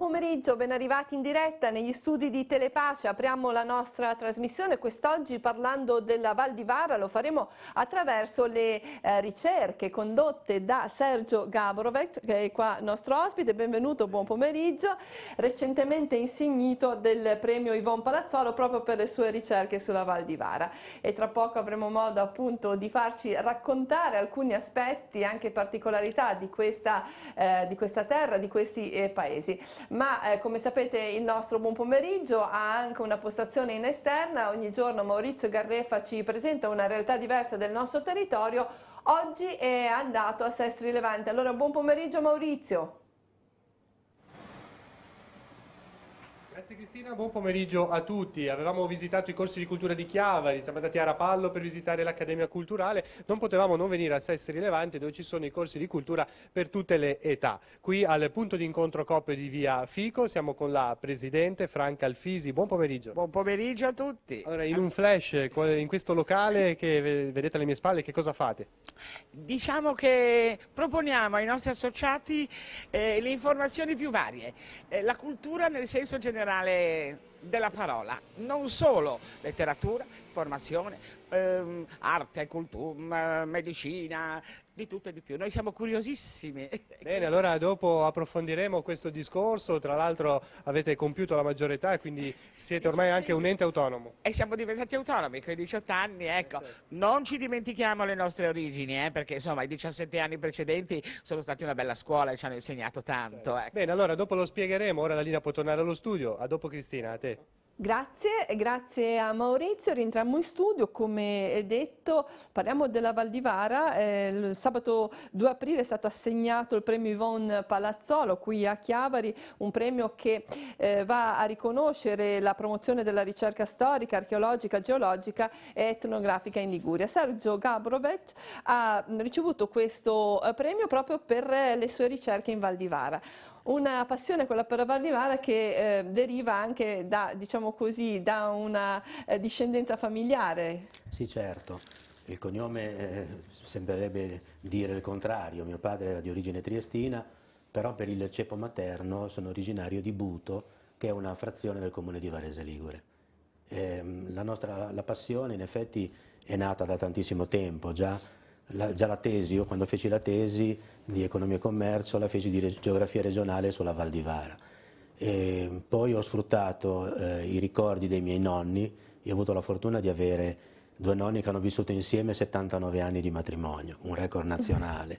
pomeriggio, ben arrivati in diretta negli studi di Telepace. Apriamo la nostra trasmissione quest'oggi parlando della Val di Vara. Lo faremo attraverso le eh, ricerche condotte da Sergio Gaborovec, che è qua nostro ospite. Benvenuto, buon pomeriggio. Recentemente insignito del premio Yvonne Palazzolo proprio per le sue ricerche sulla Val di Vara. E tra poco avremo modo appunto di farci raccontare alcuni aspetti, anche particolarità di questa, eh, di questa terra, di questi eh, paesi ma eh, come sapete il nostro Buon Pomeriggio ha anche una postazione in esterna, ogni giorno Maurizio Garrefa ci presenta una realtà diversa del nostro territorio, oggi è andato a Sestri Levante. Allora buon pomeriggio Maurizio. Grazie Cristina, buon pomeriggio a tutti. Avevamo visitato i corsi di cultura di Chiavari, siamo andati a Rapallo per visitare l'Accademia Culturale, non potevamo non venire a Sestri Levante dove ci sono i corsi di cultura per tutte le età. Qui al punto di incontro COP di Via Fico siamo con la Presidente Franca Alfisi, buon pomeriggio. Buon pomeriggio a tutti. Allora, in un flash, in questo locale che vedete alle mie spalle, che cosa fate? Diciamo che proponiamo ai nostri associati eh, le informazioni più varie, eh, la cultura nel senso generale generale della parola, non solo letteratura, formazione, ehm, arte, cultura, medicina, di tutto e di più. Noi siamo curiosissimi. Bene, allora dopo approfondiremo questo discorso, tra l'altro avete compiuto la maggiore età quindi siete ormai anche un ente autonomo. E siamo diventati autonomi con i 18 anni, ecco, eh, certo. non ci dimentichiamo le nostre origini, eh, perché insomma i 17 anni precedenti sono stati una bella scuola e ci hanno insegnato tanto. Certo. Ecco. Bene, allora dopo lo spiegheremo, ora la linea può tornare allo studio, a dopo Cristina, a te. Grazie, grazie a Maurizio, rientriamo in studio, come detto parliamo della Valdivara, eh, il sabato 2 aprile è stato assegnato il premio Yvonne Palazzolo qui a Chiavari, un premio che eh, va a riconoscere la promozione della ricerca storica, archeologica, geologica e etnografica in Liguria. Sergio Gabrovec ha ricevuto questo eh, premio proprio per le sue ricerche in Valdivara. Una passione quella per la Barnivara che eh, deriva anche da, diciamo così, da una eh, discendenza familiare. Sì, certo. Il cognome eh, sembrerebbe dire il contrario. Mio padre era di origine triestina, però per il ceppo materno sono originario di Buto, che è una frazione del comune di Varese Ligure. Ehm, la nostra la passione in effetti è nata da tantissimo tempo, già la, già la tesi, io quando feci la tesi di economia e commercio la feci di geografia regionale sulla Val di Vara. E poi ho sfruttato eh, i ricordi dei miei nonni, io ho avuto la fortuna di avere due nonni che hanno vissuto insieme 79 anni di matrimonio, un record nazionale.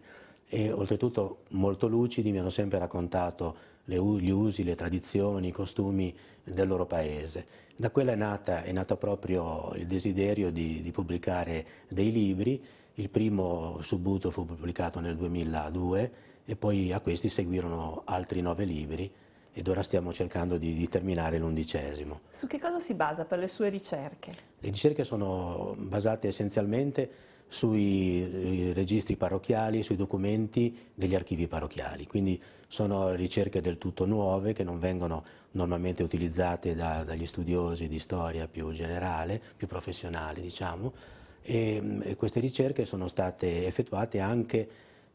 E oltretutto molto lucidi mi hanno sempre raccontato le, gli usi, le tradizioni, i costumi del loro paese. Da quella è nata, è nato proprio il desiderio di, di pubblicare dei libri il primo subuto fu pubblicato nel 2002 e poi a questi seguirono altri nove libri ed ora stiamo cercando di, di terminare l'undicesimo. Su che cosa si basa per le sue ricerche? Le ricerche sono basate essenzialmente sui eh, registri parrocchiali, sui documenti degli archivi parrocchiali, quindi sono ricerche del tutto nuove che non vengono normalmente utilizzate da, dagli studiosi di storia più generale, più professionale diciamo, Mm, e queste ricerche sono state effettuate anche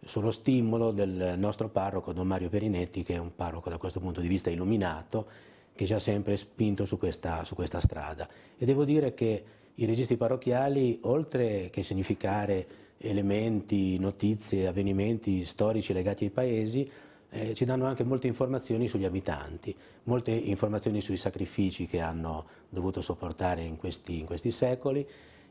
sullo stimolo del nostro parroco Don Mario Perinetti che è un parroco da questo punto di vista illuminato che ci ha sempre spinto su questa, su questa strada e devo dire che i registri parrocchiali oltre che significare elementi, notizie, avvenimenti storici legati ai paesi eh, ci danno anche molte informazioni sugli abitanti, molte informazioni sui sacrifici che hanno dovuto sopportare in questi, in questi secoli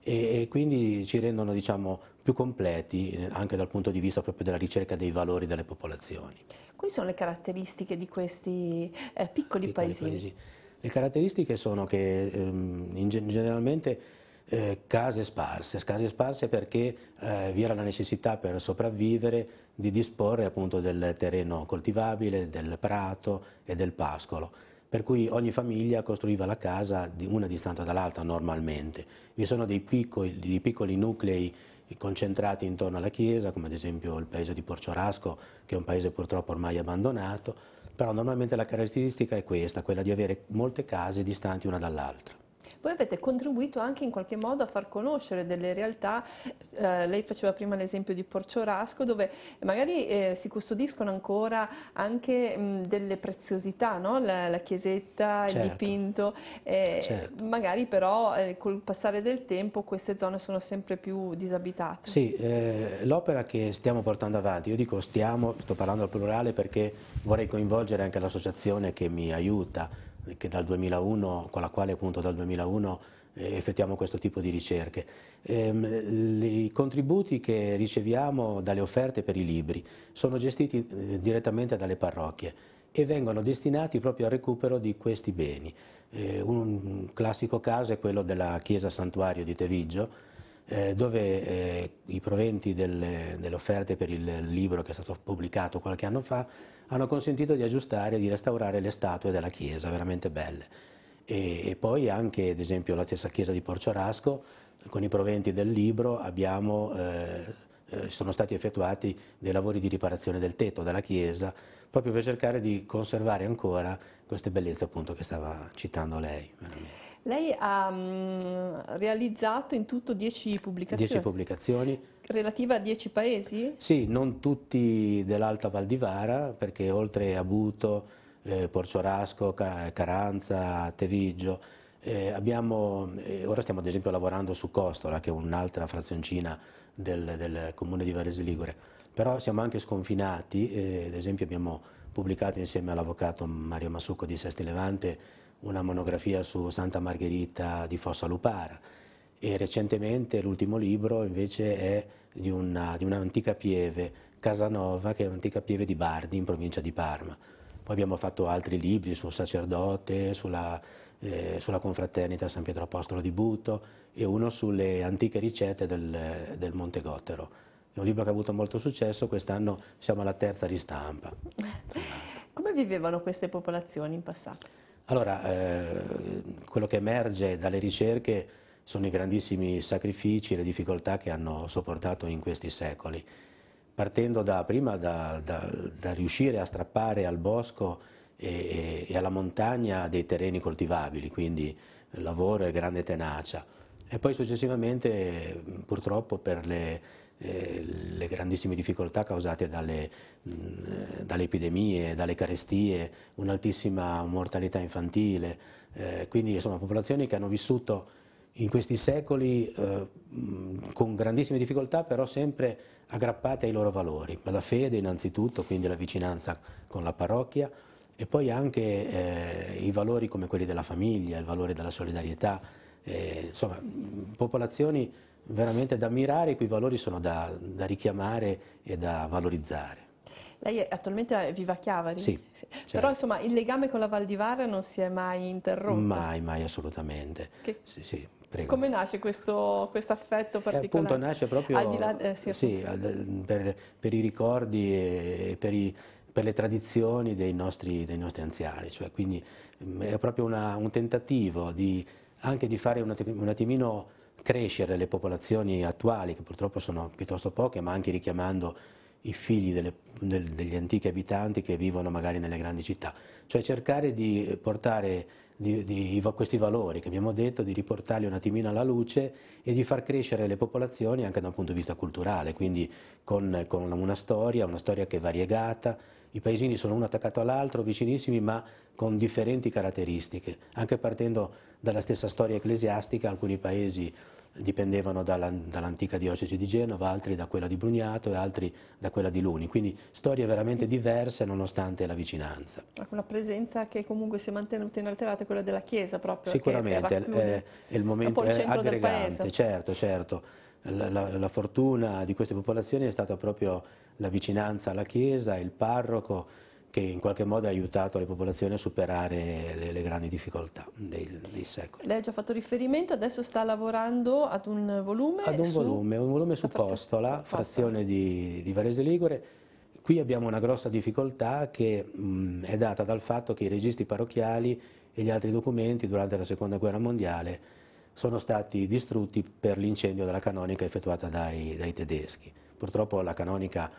e, e quindi ci rendono diciamo, più completi eh, anche dal punto di vista proprio della ricerca dei valori delle popolazioni. Quali sono le caratteristiche di questi eh, piccoli, piccoli paesini? paesi? Le caratteristiche sono che ehm, generalmente eh, case sparse, case sparse perché eh, vi era la necessità per sopravvivere di disporre appunto del terreno coltivabile, del prato e del pascolo per cui ogni famiglia costruiva la casa una distante dall'altra normalmente. Vi sono dei piccoli, dei piccoli nuclei concentrati intorno alla chiesa, come ad esempio il paese di Porciorasco, che è un paese purtroppo ormai abbandonato, però normalmente la caratteristica è questa, quella di avere molte case distanti una dall'altra voi avete contribuito anche in qualche modo a far conoscere delle realtà, eh, lei faceva prima l'esempio di Porciorasco, dove magari eh, si custodiscono ancora anche mh, delle preziosità, no? la, la, chiesetta, certo. il dipinto, eh, certo. magari però eh, col passare del tempo queste zone sono sempre più disabitate. Sì, eh, l'opera che stiamo portando avanti, io dico stiamo, sto parlando al plurale perché vorrei coinvolgere anche l'associazione che mi aiuta, 2001, con la quale appunto dal 2001 eh, effettuiamo questo tipo di ricerche. Ehm, I contributi che riceviamo dalle offerte per i libri sono gestiti eh, direttamente dalle parrocchie e vengono destinati proprio al recupero di questi beni. Eh, un classico caso è quello della chiesa santuario di Teviggio, dove i proventi delle offerte per il libro che è stato pubblicato qualche anno fa hanno consentito di aggiustare e di restaurare le statue della chiesa, veramente belle. E, e poi anche, ad esempio, la stessa chiesa di Porciorasco, con i proventi del libro abbiamo, eh, eh, sono stati effettuati dei lavori di riparazione del tetto della chiesa, proprio per cercare di conservare ancora queste bellezze appunto, che stava citando lei. Veramente. Lei ha um, realizzato in tutto 10 pubblicazioni. 10 pubblicazioni relativa a dieci paesi? Sì, non tutti dell'Alta Val di Vara, perché oltre a Buto, eh, Porciorasco, Caranza, Teviggio, eh, abbiamo, eh, ora stiamo ad esempio lavorando su Costola, che è un'altra frazioncina del, del, comune di Varese Ligure, però siamo anche sconfinati, eh, ad esempio abbiamo pubblicato insieme all'avvocato Mario Massucco di Sesti Levante una monografia su Santa Margherita di Fossa Lupara, e recentemente l'ultimo libro invece è di, una, di un'antica pieve, Casanova, che è un'antica pieve di Bardi in provincia di Parma. Poi abbiamo fatto altri libri sul sacerdote, sulla, eh, sulla confraternita San Pietro Apostolo di Buto e uno sulle antiche ricette del, del Monte Gotero. È un libro che ha avuto molto successo, quest'anno siamo alla terza ristampa. Come vivevano queste popolazioni in passato? Allora, eh, quello che emerge dalle ricerche sono i grandissimi sacrifici e le difficoltà che hanno sopportato in questi secoli. Partendo da, prima da, da, da riuscire a strappare al bosco e, e alla montagna dei terreni coltivabili, quindi lavoro e grande tenacia. E poi successivamente purtroppo per le, eh, le grandissime difficoltà causate dalle, mh, dalle, epidemie, dalle carestie, un'altissima mortalità infantile, eh, quindi insomma popolazioni che hanno vissuto in questi secoli eh, con grandissime difficoltà, però sempre aggrappate ai loro valori, alla fede innanzitutto, quindi la vicinanza con la parrocchia e poi anche eh, i valori come quelli della famiglia, il valore della solidarietà, eh, insomma, popolazioni veramente da ammirare i cui valori sono da, da richiamare e da valorizzare. Lei attualmente vive a Chiavari? Sì. sì. Però certo. insomma il legame con la Val di Vara non si è mai interrotto? Mai, mai assolutamente. Che... Sì, sì. Prego. Come nasce questo affetto eh, particolare? Eh, appunto nasce proprio al di là, eh, sì, sì, per, per, i ricordi e per, i, per le tradizioni dei nostri, dei nostri anziani, cioè, quindi mm, è proprio una, un tentativo di, anche di fare un, un attimino crescere le popolazioni attuali, che purtroppo sono piuttosto poche, ma anche richiamando i figli delle, del, degli antichi abitanti che vivono magari nelle grandi città, cioè cercare di portare di, di questi valori che abbiamo detto, di riportarli un attimino alla luce e di far crescere le popolazioni anche da un punto di vista culturale, quindi con, con una storia, una storia che è variegata, i paesini sono uno attaccato all'altro, vicinissimi ma con differenti caratteristiche, anche partendo dalla stessa storia ecclesiastica, alcuni paesi dipendevano dall'antica diocesi di Genova, altri da quella di Brugnato e altri da quella di Luni, quindi storie veramente diverse nonostante la vicinanza. Una presenza che comunque si è mantenuta inalterata è quella della Chiesa proprio. Sicuramente, è, è, il momento il è aggregante, certo, certo. La, la, la fortuna di queste popolazioni è stata proprio la vicinanza alla Chiesa, il parroco, che in qualche modo ha aiutato le popolazioni a superare le, le grandi difficoltà dei, dei, secoli. Lei ha già fatto riferimento, adesso sta lavorando ad un volume? Ad un su... volume, un volume su Postola, frazione di, di Varese Ligure. Qui abbiamo una grossa difficoltà che mh, è data dal fatto che i registri parrocchiali e gli altri documenti durante la Seconda Guerra Mondiale sono stati distrutti per l'incendio della canonica effettuata dai, dai tedeschi. Purtroppo la canonica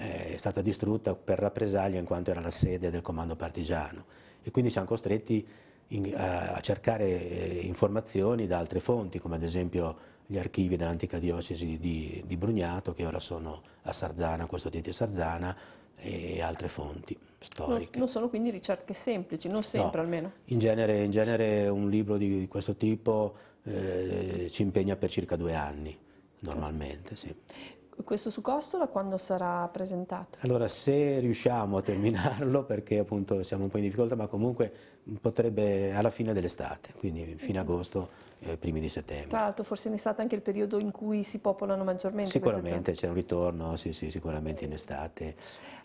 eh, è stata distrutta per rappresaglia in quanto era la sede del comando partigiano e quindi siamo costretti in, a, eh, a cercare eh, informazioni da altre fonti come ad esempio gli archivi dell'antica diocesi di, di, Brugnato che ora sono a Sarzana, a questo Tieti Sarzana e altre fonti storiche. Non, non, sono quindi ricerche semplici, non sempre no, almeno? In genere, in genere, un libro di, questo tipo eh, ci impegna per circa due anni normalmente, sì questo su costola quando sarà presentato? Allora, se riusciamo a terminarlo, perché appunto siamo un po' in difficoltà, ma comunque potrebbe alla fine dell'estate, quindi fine mhm. agosto, eh, primi di settembre. Tra l'altro forse in estate anche il periodo in cui si popolano maggiormente. Sicuramente c'è un ritorno, sì, sì, sicuramente in estate.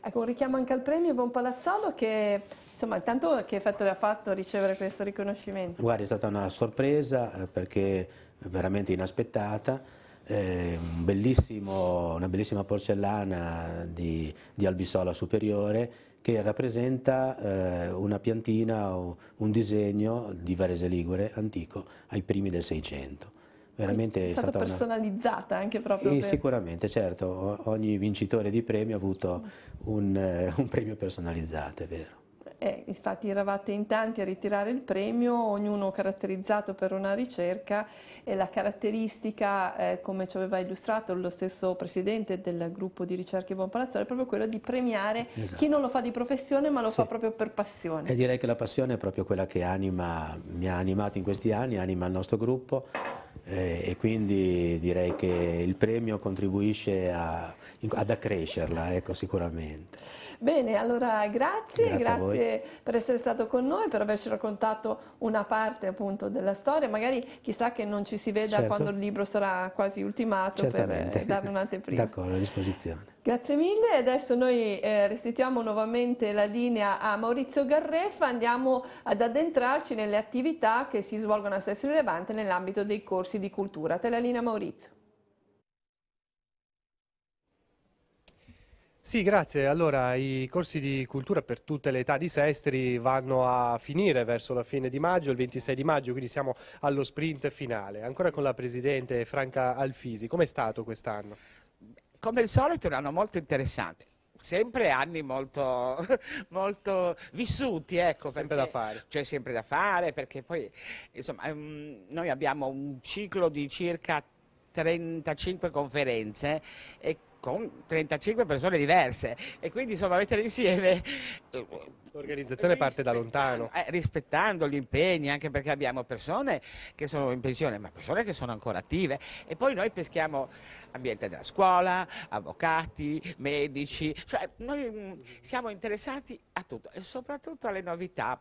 Ecco, un richiamo anche al premio Buon Palazzolo che, insomma, tanto che effetto le ha fatto ricevere questo riconoscimento? Guarda, è stata una sorpresa eh, perché veramente inaspettata eh, un una bellissima porcellana di, di, Albisola superiore che rappresenta eh, una piantina o un disegno di Varese Ligure antico ai primi del Seicento. Veramente è, è stata, stata personalizzata una... anche proprio. Sì, per... Sicuramente, certo, ogni vincitore di premio ha avuto un, eh, un premio personalizzato, è vero. Eh, infatti eravate in tanti a ritirare il premio, ognuno caratterizzato per una ricerca e la caratteristica, eh, come ci aveva illustrato lo stesso presidente del gruppo di ricerche Ivon Palazzolo, è proprio quella di premiare esatto. chi non lo fa di professione ma lo sì. fa proprio per passione. E direi che la passione è proprio quella che anima, mi ha animato in questi anni, anima il nostro gruppo eh, e quindi direi che il premio contribuisce a, ad accrescerla, ecco, sicuramente. Bene, allora grazie, grazie, grazie per essere stato con noi, per averci raccontato una parte appunto della storia, magari chissà che non ci si veda certo. quando il libro sarà quasi ultimato eh, Certamente. per dare un'anteprima. D'accordo, a disposizione. Grazie mille, adesso noi eh, restituiamo nuovamente la linea a Maurizio Garreffa, andiamo ad addentrarci nelle attività che si svolgono a Sestri rilevante nell'ambito dei corsi di cultura. Te la linea Maurizio. Sì, grazie. Allora, i corsi di cultura per tutte le età di Sestri vanno a finire verso la fine di maggio, il 26 di maggio, quindi siamo allo sprint finale. Ancora con la Presidente Franca Alfisi, com'è stato quest'anno? Come al solito un anno molto interessante sempre anni molto, molto vissuti, ecco, sempre da fare. Cioè sempre da fare, perché poi, insomma, noi abbiamo un ciclo di circa 35 conferenze e con 35 persone diverse e quindi insomma mettere insieme L'organizzazione parte da lontano. Eh, rispettando gli impegni, anche perché abbiamo persone che sono in pensione, ma persone che sono ancora attive. E poi noi peschiamo ambiente della scuola, avvocati, medici, cioè noi mm, siamo interessati a tutto e soprattutto alle novità.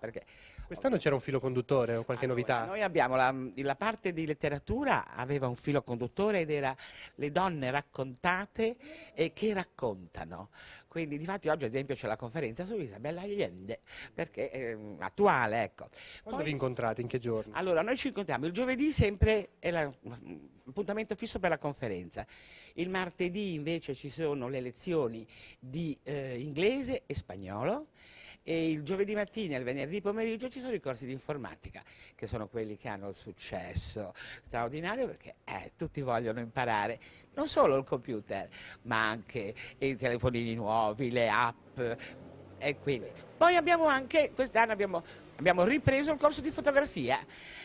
Quest'anno c'era un filo conduttore o qualche allora, novità? Noi abbiamo la, la parte di letteratura, aveva un filo conduttore ed era le donne raccontate e che raccontano. Quindi difatti oggi ad esempio c'è la conferenza su Isabella Allende, perché è ehm, attuale, ecco. Quando Poi, vi incontrate? In che giorno? Allora, noi ci incontriamo il giovedì sempre, è l'appuntamento mm, fisso per la conferenza. Il martedì invece ci sono le lezioni di eh, inglese e spagnolo e il giovedì mattina e il venerdì pomeriggio ci sono i corsi di informatica, che sono quelli che hanno il successo straordinario perché eh, tutti vogliono imparare non solo il computer, ma anche i telefonini nuovi, le app. E quindi. Poi abbiamo anche, quest'anno abbiamo, abbiamo ripreso il corso di fotografia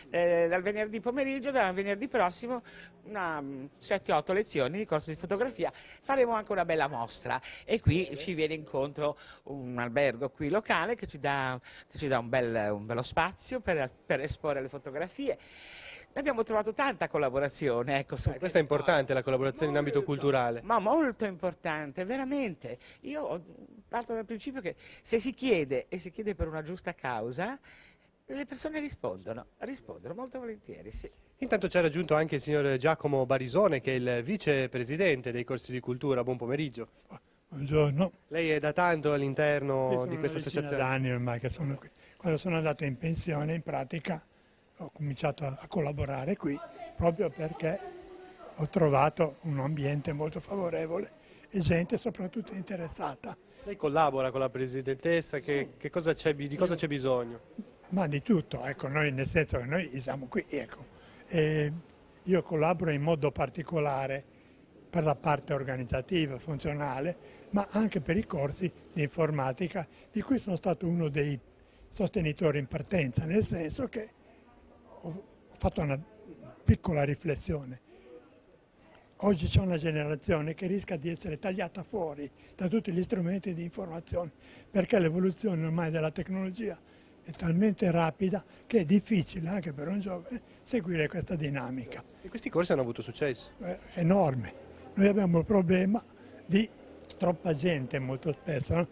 eh, dal venerdì pomeriggio, dal venerdì prossimo, 7-8 mm, lezioni di corso di fotografia. Faremo anche una bella mostra e qui ci viene incontro un albergo qui locale che ci dà, che ci dà un, bel, un, bello spazio per, per esporre le fotografie abbiamo trovato tanta collaborazione. Ecco, su... Eh, questa è importante la collaborazione molto, in ambito culturale. Ma molto importante, veramente. Io parto dal principio che se si chiede e si chiede per una giusta causa, le persone rispondono, rispondono molto volentieri, sì. Intanto ci ha raggiunto anche il signor Giacomo Barisone, che è il vicepresidente dei corsi di cultura. Buon pomeriggio. Buongiorno. Lei è da tanto all'interno di questa associazione? Sono anni ormai che sono qui. Quando sono andato in pensione, in pratica, ho cominciato a collaborare qui proprio perché ho trovato un ambiente molto favorevole e gente soprattutto interessata. Lei collabora con la presidentessa, che, che cosa di cosa c'è bisogno? ma di tutto, ecco, noi nel senso che noi siamo qui, ecco. E io collaboro in modo particolare per la parte organizzativa, funzionale, ma anche per i corsi di informatica, di cui sono stato uno dei sostenitori in partenza, nel senso che ho fatto una piccola riflessione. Oggi c'è una generazione che rischia di essere tagliata fuori da tutti gli strumenti di informazione, perché l'evoluzione ormai della tecnologia è talmente rapida che è difficile anche per un giovane seguire questa dinamica. E questi corsi hanno avuto successo? È eh, enorme. Noi abbiamo il problema di troppa gente molto spesso, no?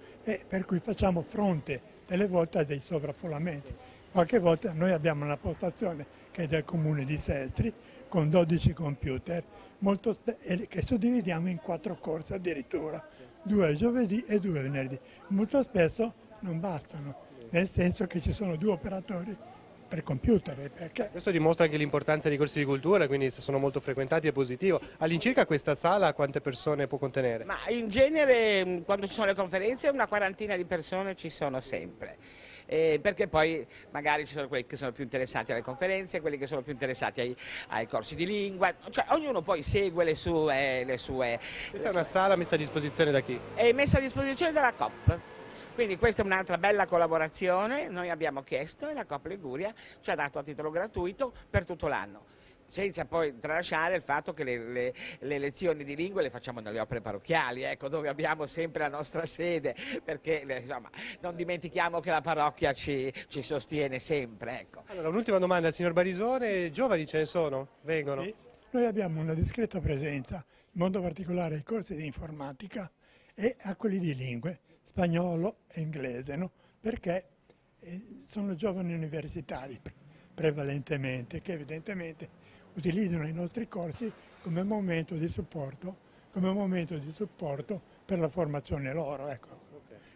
per cui facciamo fronte delle volte a dei sovraffollamenti. Qualche volta noi abbiamo una postazione che è del comune di Seltri con 12 computer che suddividiamo in quattro corse addirittura, due giovedì e due venerdì. Molto spesso non bastano nel senso che ci sono due operatori per computer. Eh, perché... Questo dimostra anche l'importanza dei corsi di cultura, quindi se sono molto frequentati è positivo. All'incirca questa sala quante persone può contenere? Ma in genere mm, quando ci sono le conferenze una quarantina di persone ci sono sempre. Eh, perché poi magari ci sono quelli che sono più interessati alle conferenze, quelli che sono più interessati ai, ai corsi di lingua, cioè ognuno poi segue le sue, eh, le sue... Questa è una sala messa a disposizione da chi? È messa a disposizione dalla COP. Quindi questa è un'altra bella collaborazione, noi abbiamo chiesto e la Coppa Liguria ci ha dato a titolo gratuito per tutto l'anno senza poi tralasciare il fatto che le, le, le, lezioni di lingue le facciamo nelle opere parrocchiali, ecco, dove abbiamo sempre la nostra sede, perché insomma, non dimentichiamo che la parrocchia ci, ci sostiene sempre. Ecco. Allora, un'ultima domanda, signor Barisone, giovani ce ne sono? Vengono? Sì. Noi abbiamo una discreta presenza, in modo particolare ai corsi di informatica e a quelli di lingue, spagnolo e inglese, no? perché eh, sono giovani universitari prevalentemente, che evidentemente utilizzano i nostri corsi come momento di supporto, come momento di supporto per la formazione loro. Ecco.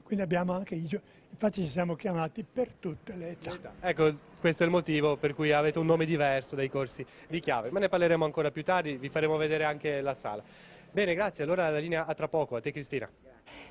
Quindi abbiamo anche i infatti ci siamo chiamati per tutte le età. Ecco, questo è il motivo per cui avete un nome diverso dai corsi di chiave, ma ne parleremo ancora più tardi, vi faremo vedere anche la sala. Bene, grazie, allora la linea a tra poco, a te Cristina.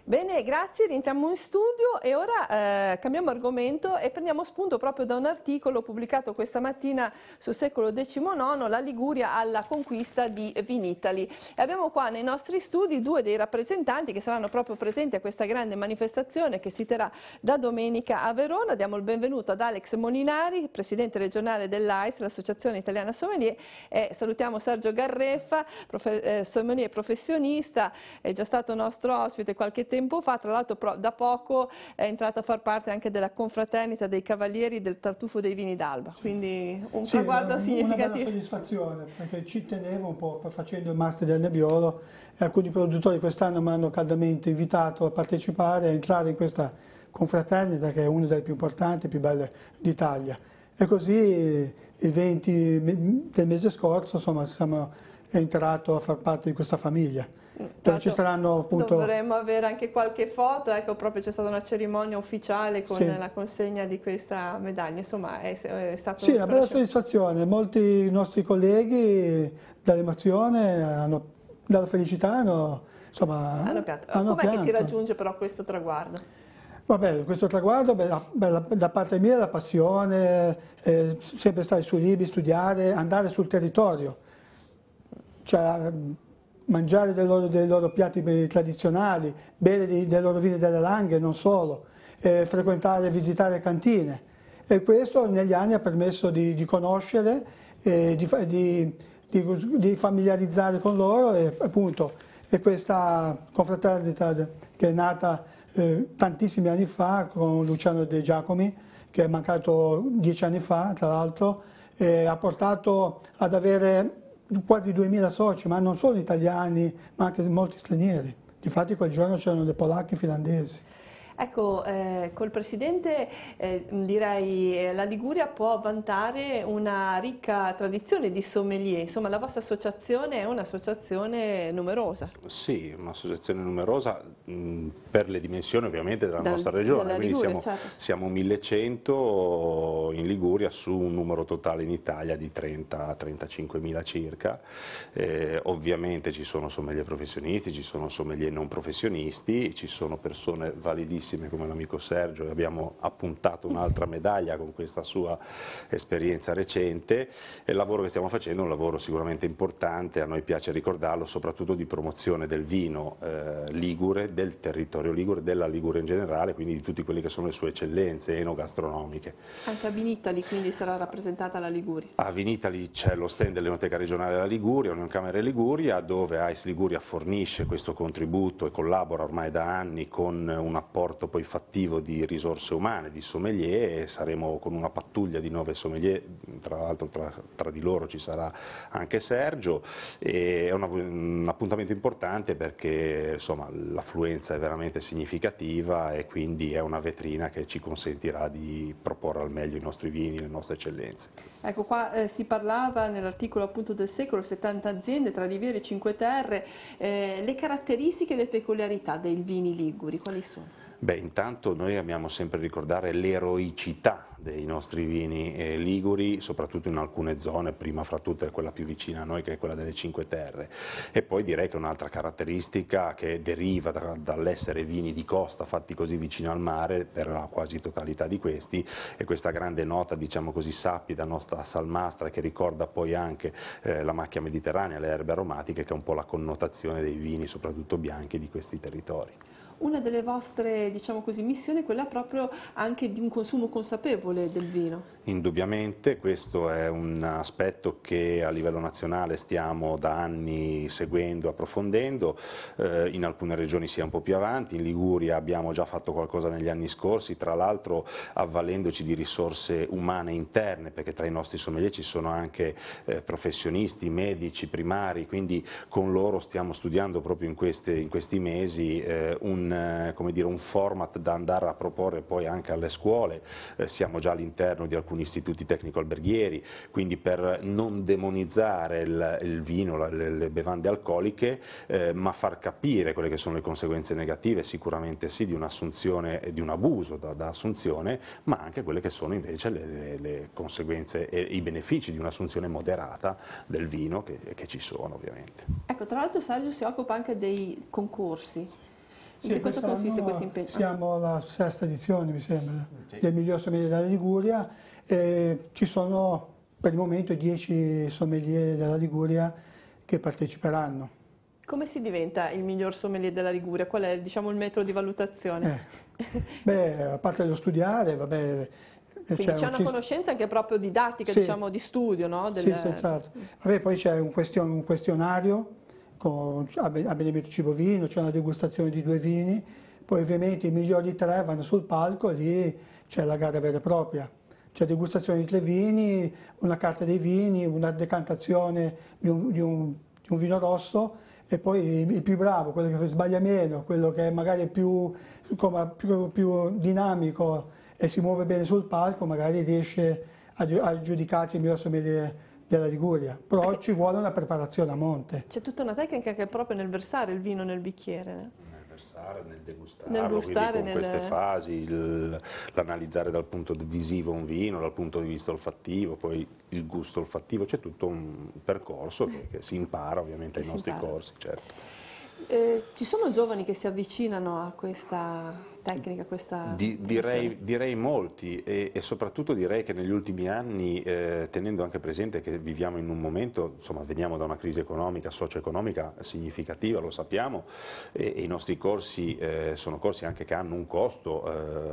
Bene, grazie, rientriamo in studio e ora eh, cambiamo argomento e prendiamo spunto proprio da un articolo pubblicato questa mattina sul secolo XIX, la Liguria alla conquista di Vinitali. E abbiamo qua nei nostri studi due dei rappresentanti che saranno proprio presenti a questa grande manifestazione che si terrà da domenica a Verona. Diamo il benvenuto ad Alex Molinari, presidente regionale dell'AIS, l'Associazione Italiana Sommelier, e salutiamo Sergio Garreffa, profe- eh, sommelier professionista, è già stato nostro ospite qualche qualche tempo fa, tra l'altro da poco è entrata a far parte anche della confraternita dei Cavalieri del Tartufo dei Vini d'Alba, quindi un sì, traguardo una, significativo. Una soddisfazione, perché ci tenevo un po' facendo il master del Nebbiolo e alcuni produttori quest'anno mi hanno caldamente invitato a partecipare, e entrare in questa confraternita che è una delle più importanti e più belle d'Italia. E così eh, il 20 del mese scorso insomma, siamo è entrato a far parte di questa famiglia. Però ci saranno appunto... Dovremmo avere anche qualche foto, ecco proprio c'è stata una cerimonia ufficiale con sì. la consegna di questa medaglia, insomma è, è stato... Sì, una bella soddisfazione, molti nostri colleghi dall'emozione, dalla felicità hanno... Insomma, hanno pianto. Com'è che si raggiunge però questo traguardo? Vabbè, questo traguardo, beh, beh, da parte mia la passione, eh, sempre stare sui libri, studiare, andare sul territorio cioè mangiare dei loro, dei loro piatti tradizionali, bere dei, dei loro vini delle langhe, non solo, eh, frequentare e visitare cantine. E questo negli anni ha permesso di, di conoscere, eh, di, di, di, familiarizzare con loro e appunto e questa confraternita che è nata eh, tantissimi anni fa con Luciano De Giacomi, che è mancato dieci anni fa tra l'altro, ha portato ad avere quasi 2000 soci, ma non solo italiani, ma anche molti stranieri. Difatti quel giorno c'erano dei polacchi e finlandesi. Ecco, eh, col Presidente eh, direi eh, la Liguria può vantare una ricca tradizione di sommelier, insomma la vostra associazione è un'associazione numerosa. Sì, un'associazione numerosa mh, per le dimensioni ovviamente della da, nostra regione, quindi Liguria, siamo, certo. siamo 1100 in Liguria su un numero totale in Italia di 30-35 mila circa, eh, ovviamente ci sono sommelier professionisti, ci sono sommelier non professionisti, ci sono persone validissime bravissime come l'amico Sergio e abbiamo appuntato un'altra medaglia con questa sua esperienza recente. Il lavoro che stiamo facendo è un lavoro sicuramente importante, a noi piace ricordarlo, soprattutto di promozione del vino eh, ligure, del territorio ligure, della Ligure in generale, quindi di tutte quelle che sono le sue eccellenze enogastronomiche. Anche a Vinitali quindi sarà rappresentata la Liguria? A Vinitali c'è lo stand dell'Enoteca regionale della Liguria, Union Camere Liguria, dove AIS Liguria fornisce questo contributo e collabora ormai da anni con un apporto apporto poi fattivo di risorse umane, di sommelier saremo con una pattuglia di nove sommelier, tra l'altro tra, tra, di loro ci sarà anche Sergio, è un, un appuntamento importante perché l'affluenza è veramente significativa e quindi è una vetrina che ci consentirà di proporre al meglio i nostri vini, le nostre eccellenze. Ecco qua eh, si parlava nell'articolo appunto del secolo 70 aziende tra Riviere e Cinque Terre, eh, le caratteristiche e le peculiarità dei vini liguri quali sono? Beh, intanto noi amiamo sempre ricordare l'eroicità dei nostri vini eh, liguri, soprattutto in alcune zone, prima fra tutte quella più vicina a noi che è quella delle Cinque Terre. E poi direi che un'altra caratteristica che deriva da, dall'essere vini di costa fatti così vicino al mare, per la quasi totalità di questi, è questa grande nota, diciamo così, sapida, nostra salmastra, che ricorda poi anche eh, la macchia mediterranea, le erbe aromatiche, che è un po' la connotazione dei vini, soprattutto bianchi, di questi territori una delle vostre diciamo così, missioni è quella proprio anche di un consumo consapevole del vino. Indubbiamente questo è un aspetto che a livello nazionale stiamo da anni seguendo, approfondendo, eh, in alcune regioni si è un po' più avanti, in Liguria abbiamo già fatto qualcosa negli anni scorsi, tra l'altro avvalendoci di risorse umane interne, perché tra i nostri sommelier ci sono anche eh, professionisti, medici, primari, quindi con loro stiamo studiando proprio in, queste, in questi mesi eh, un eh, come dire, un, format da andare a proporre poi anche alle scuole, eh, siamo già all'interno di alcuni istituti tecnico-alberghieri, quindi per non demonizzare il, il vino, la, le, le, bevande alcoliche, eh, ma far capire quelle che sono le conseguenze negative, sicuramente sì, di un'assunzione e di un abuso da, da, assunzione, ma anche quelle che sono invece le, le, le conseguenze e i benefici di un'assunzione moderata del vino che, che ci sono ovviamente. Ecco, tra l'altro Sergio si occupa anche dei concorsi. Sì, di cosa consiste questo impegno? Siamo alla sesta edizione, mi sembra, sì. del miglior sommelier della Liguria. E ci sono per il momento 10 sommelier della Liguria che parteciperanno. Come si diventa il miglior sommelier della Liguria? Qual è diciamo, il metro di valutazione? Eh, beh, a parte lo studiare, vabbè, eh, quindi c'è una conoscenza anche proprio didattica, sì. diciamo, di studio, no? Del... Sì, senz'altro. poi c'è un, question, un questionario con, cioè, a cibo vino, c'è una degustazione di due vini, poi ovviamente i migliori tre vanno sul palco e lì c'è la gara vera e propria. C'è degustazione di tre vini, una carta dei vini, una decantazione di un, di un, di un vino rosso e poi il più bravo, quello che sbaglia meno, quello che magari è più, più, più dinamico e si muove bene sul palco, magari riesce a, a giudicarsi il miglior sommelier della Liguria, però okay. ci vuole una preparazione a monte. C'è tutta una tecnica che è proprio nel versare il vino nel bicchiere. Nel versare, nel degustare, nel gustare, nel... queste fasi, l'analizzare dal punto visivo un vino, dal punto di vista olfattivo, poi il gusto olfattivo, c'è tutto un percorso che, che si impara ovviamente ai nostri impara. corsi, certo. eh, ci sono giovani che si avvicinano a questa tecnica questa di, direi, direi, molti e, e, soprattutto direi che negli ultimi anni, eh, tenendo anche presente che viviamo in un momento, insomma veniamo da una crisi economica, socio-economica significativa, lo sappiamo, e, e i nostri corsi eh, sono corsi anche che hanno un costo,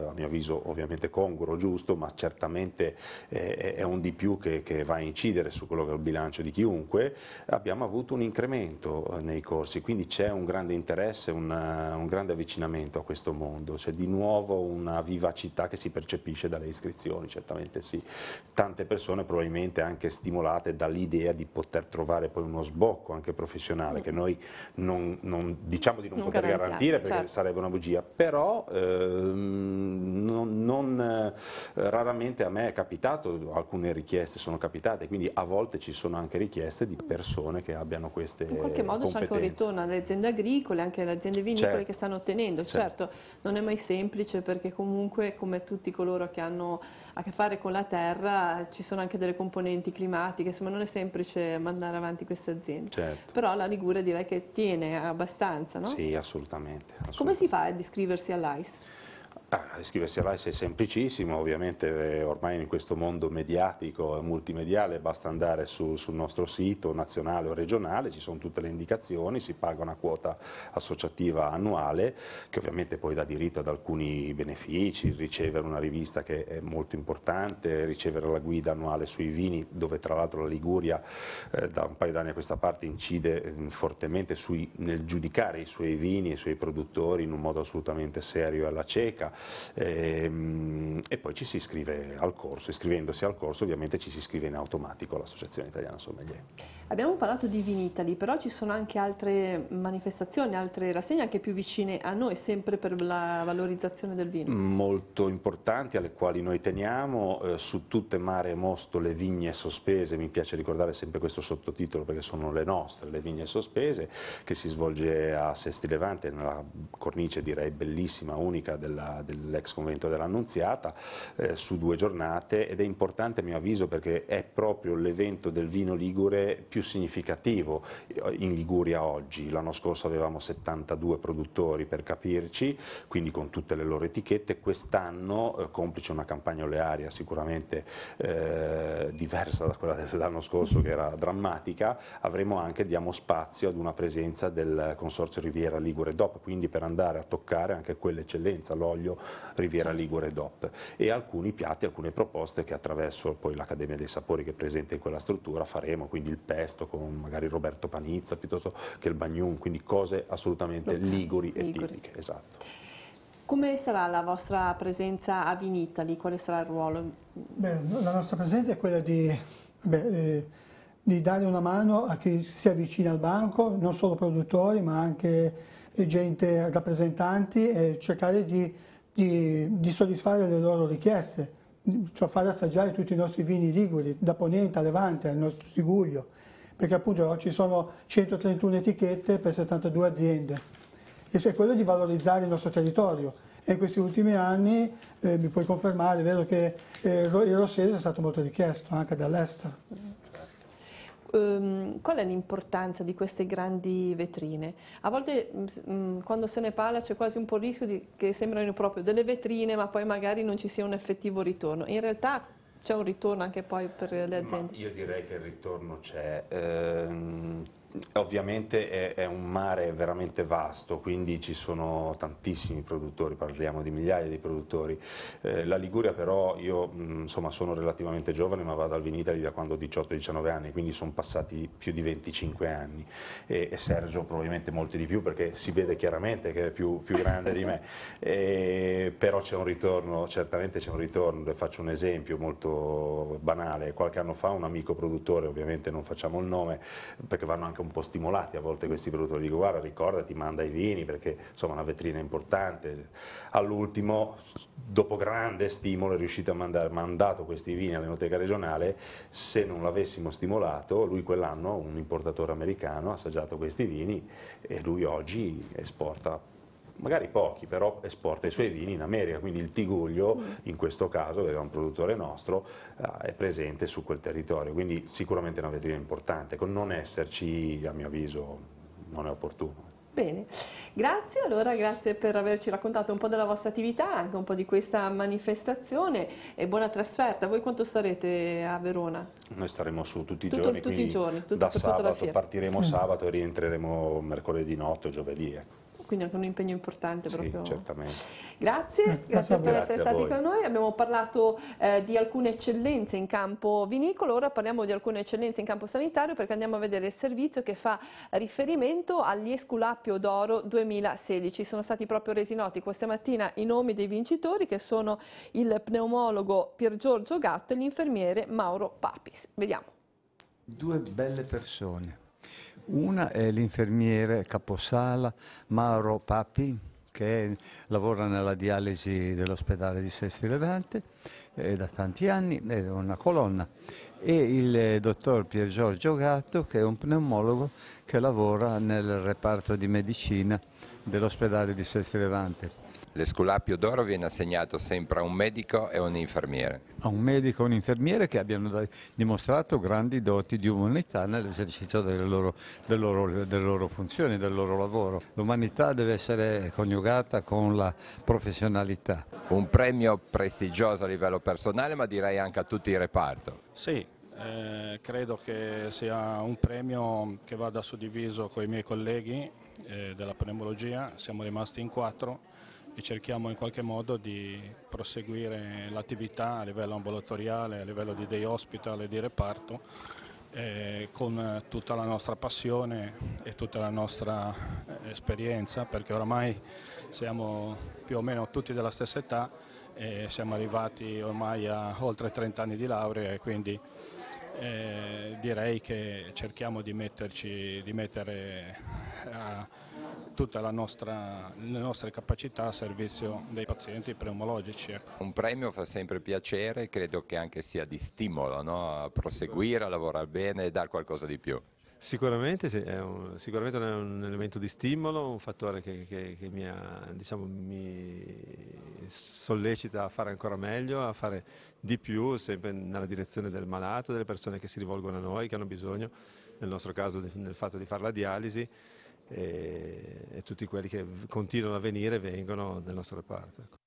eh, a mio avviso ovviamente congruo, giusto, ma certamente eh, è un di più che, che, va a incidere su quello che è il bilancio di chiunque, abbiamo avuto un incremento eh, nei corsi, quindi c'è un grande interesse, un, un grande avvicinamento a questo mondo c'è di nuovo una vivacità che si percepisce dalle iscrizioni, certamente sì. Tante persone probabilmente anche stimolate dall'idea di poter trovare poi uno sbocco anche professionale, che noi non, non, diciamo di non, non poter garantire perché certo. sarebbe una bugia, però ehm, eh, raramente a me è capitato, alcune richieste sono capitate, quindi a volte ci sono anche richieste di persone che abbiano queste In qualche modo c'è anche un ritorno alle aziende agricole, anche alle aziende vinicole certo. che stanno ottenendo, certo. certo non è mai semplice perché comunque come tutti coloro che hanno a che fare con la terra ci sono anche delle componenti climatiche, insomma non è semplice mandare avanti queste aziende. Certo. Però la Ligure direi che tiene abbastanza, no? Sì, assolutamente. assolutamente. Come si fa ad iscriversi all'AIS? Ah, iscriversi a RAIS è semplicissimo, ovviamente eh, ormai in questo mondo mediatico e multimediale basta andare su, sul nostro sito nazionale o regionale, ci sono tutte le indicazioni, si paga una quota associativa annuale che ovviamente poi dà diritto ad alcuni benefici, ricevere una rivista che è molto importante, ricevere la guida annuale sui vini dove tra l'altro la Liguria eh, da un paio d'anni a questa parte incide eh, fortemente sui, nel giudicare i suoi vini e i suoi produttori in un modo assolutamente serio e alla cieca e, ehm, e poi ci si iscrive al corso, iscrivendosi al corso ovviamente ci si iscrive in automatico all'Associazione Italiana Sommelier. Abbiamo parlato di Vinitali, però ci sono anche altre manifestazioni, altre rassegne anche più vicine a noi, sempre per la valorizzazione del vino. Molto importanti, alle quali noi teniamo, eh, su tutte mare e mosto le vigne sospese, mi piace ricordare sempre questo sottotitolo perché sono le nostre, le vigne sospese, che si svolge a Sesti Levante, nella cornice direi bellissima, unica della, dell'ex convento dell'Annunziata eh, su due giornate ed è importante a mio avviso perché è proprio l'evento del vino ligure più significativo eh, in Liguria oggi. L'anno scorso avevamo 72 produttori per capirci, quindi con tutte le loro etichette, quest'anno eh, complice una campagna olearia sicuramente eh, diversa da quella dell'anno scorso che era drammatica, avremo anche, diamo spazio ad una presenza del Consorzio Riviera Ligure DOP, quindi per andare a toccare anche quell'eccellenza, l'olio Riviera certo. Ligure DOP e alcuni piatti, alcune proposte che attraverso poi l'Accademia dei Sapori che è presente in quella struttura faremo, quindi il pesto con magari Roberto Panizza piuttosto che il bagnum, quindi cose assolutamente liguri e tipiche. Esatto. Come sarà la vostra presenza a Vinitali? Quale sarà il ruolo? Beh, la nostra presenza è quella di, beh, eh, di, dare una mano a chi si avvicina al banco, non solo produttori ma anche gente, rappresentanti, e cercare di di, di soddisfare le loro richieste, cioè far assaggiare tutti i nostri vini liguri, da Ponente a Levante, al nostro Siguglio, perché appunto ci sono 131 etichette per 72 aziende. E cioè quello di valorizzare il nostro territorio. E in questi ultimi anni eh, mi puoi confermare, è vero che eh, il Rossese è stato molto richiesto anche dall'estero. Um, qual è l'importanza di queste grandi vetrine? A volte um, quando se ne parla c'è quasi un po' il rischio di, che sembrano proprio delle vetrine ma poi magari non ci sia un effettivo ritorno. In realtà c'è un ritorno anche poi per le aziende? Ma io direi che il ritorno c'è. Ehm Ovviamente è, è, un mare veramente vasto, quindi ci sono tantissimi produttori, parliamo di migliaia di produttori. Eh, la Liguria però, io mm, insomma, sono relativamente giovane ma vado al Vinitali da quando ho 18-19 anni, quindi sono passati più di 25 anni e, e, Sergio probabilmente molti di più perché si vede chiaramente che è più, più grande di me, e, però c'è un ritorno, certamente c'è un ritorno, le faccio un esempio molto banale, qualche anno fa un amico produttore, ovviamente non facciamo il nome perché vanno anche un un po' stimolati a volte questi produttori, dico guarda ricordati manda i vini perché insomma una vetrina importante, all'ultimo dopo grande stimolo è riuscito a mandare mandato questi vini all'enoteca regionale, se non l'avessimo stimolato lui quell'anno un importatore americano ha assaggiato questi vini e lui oggi esporta magari pochi, però esporta i suoi vini in America, quindi il Tiguglio mm. in questo caso, che è un produttore nostro, eh, è presente su quel territorio, quindi sicuramente è una vetrina importante, con non esserci a mio avviso non è opportuno. Bene, grazie allora, grazie per averci raccontato un po' della vostra attività, anche un po' di questa manifestazione e buona trasferta. Voi quanto sarete a Verona? Noi staremo su tutti i tutto, giorni, tutti i giorni tutto, da sabato, partiremo sabato e rientreremo mercoledì notte, o giovedì. Ecco quindi anche un impegno importante sì, certamente. Grazie, eh, grazie, grazie per essere stati con noi, abbiamo parlato eh, di alcune eccellenze in campo vinicolo, ora parliamo di alcune eccellenze in campo sanitario perché andiamo a vedere il servizio che fa riferimento agli Esculapio d'Oro 2016, sono stati proprio resi noti questa mattina i nomi dei vincitori che sono il pneumologo Pier Giorgio Gatto e l'infermiere Mauro Papis. Vediamo. Due belle persone, una è l'infermiere caposala Mauro Papi, che lavora nella dialisi dell'ospedale di Sesti Levante eh, da tanti anni, è una colonna, e il eh, dottor Pier Giorgio Gatto, che è un pneumologo che lavora nel reparto di medicina dell'ospedale di Sesti Levante. L'esculapio d'oro viene assegnato sempre a un medico e un infermiere. A un medico e un infermiere che abbiano dimostrato grandi doti di umanità nell'esercizio delle loro, delle, loro, delle loro funzioni, del loro lavoro. L'umanità deve essere coniugata con la professionalità. Un premio prestigioso a livello personale ma direi anche a tutti i reparto. Sì, eh, credo che sia un premio che vada suddiviso con i miei colleghi eh, della pneumologia, siamo rimasti in quattro e cerchiamo in qualche modo di proseguire l'attività a livello ambulatoriale, a livello di day hospital e di reparto eh, con tutta la nostra passione e tutta la nostra eh, esperienza perché oramai siamo più o meno tutti della stessa età e siamo arrivati ormai a oltre 30 anni di laurea e quindi eh, direi che cerchiamo di, metterci, di mettere eh, tutte le nostre capacità a servizio dei pazienti pneumologici. Ecco. Un premio fa sempre piacere, credo che anche sia di stimolo no? a proseguire, a lavorare bene e dar qualcosa di più. Sicuramente sì, è un, sicuramente è un elemento di stimolo, un fattore che, che, che mi, ha, diciamo, mi, sollecita a fare ancora meglio, a fare di più, sempre nella direzione del malato, delle persone che si rivolgono a noi, che hanno bisogno, nel nostro caso nel fatto di fare la dialisi e, e tutti quelli che continuano a venire vengono nel nostro reparto. Ecco.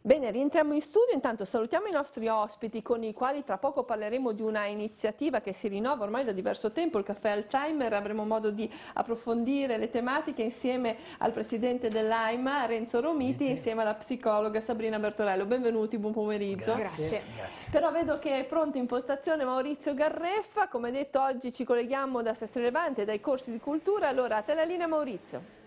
Bene, rientriamo in studio, intanto salutiamo i nostri ospiti con i quali tra poco parleremo di una iniziativa che si rinnova ormai da diverso tempo, il caffè Alzheimer, avremo modo di approfondire le tematiche insieme al presidente dell'AIMA Renzo Romiti e insieme alla psicologa Sabrina Bertorello. Benvenuti, buon pomeriggio. Grazie. Grazie. Però vedo che è pronto in postazione Maurizio Garreffa, come detto oggi ci colleghiamo da Sestri Levante, dai corsi di cultura, allora a te la linea Maurizio.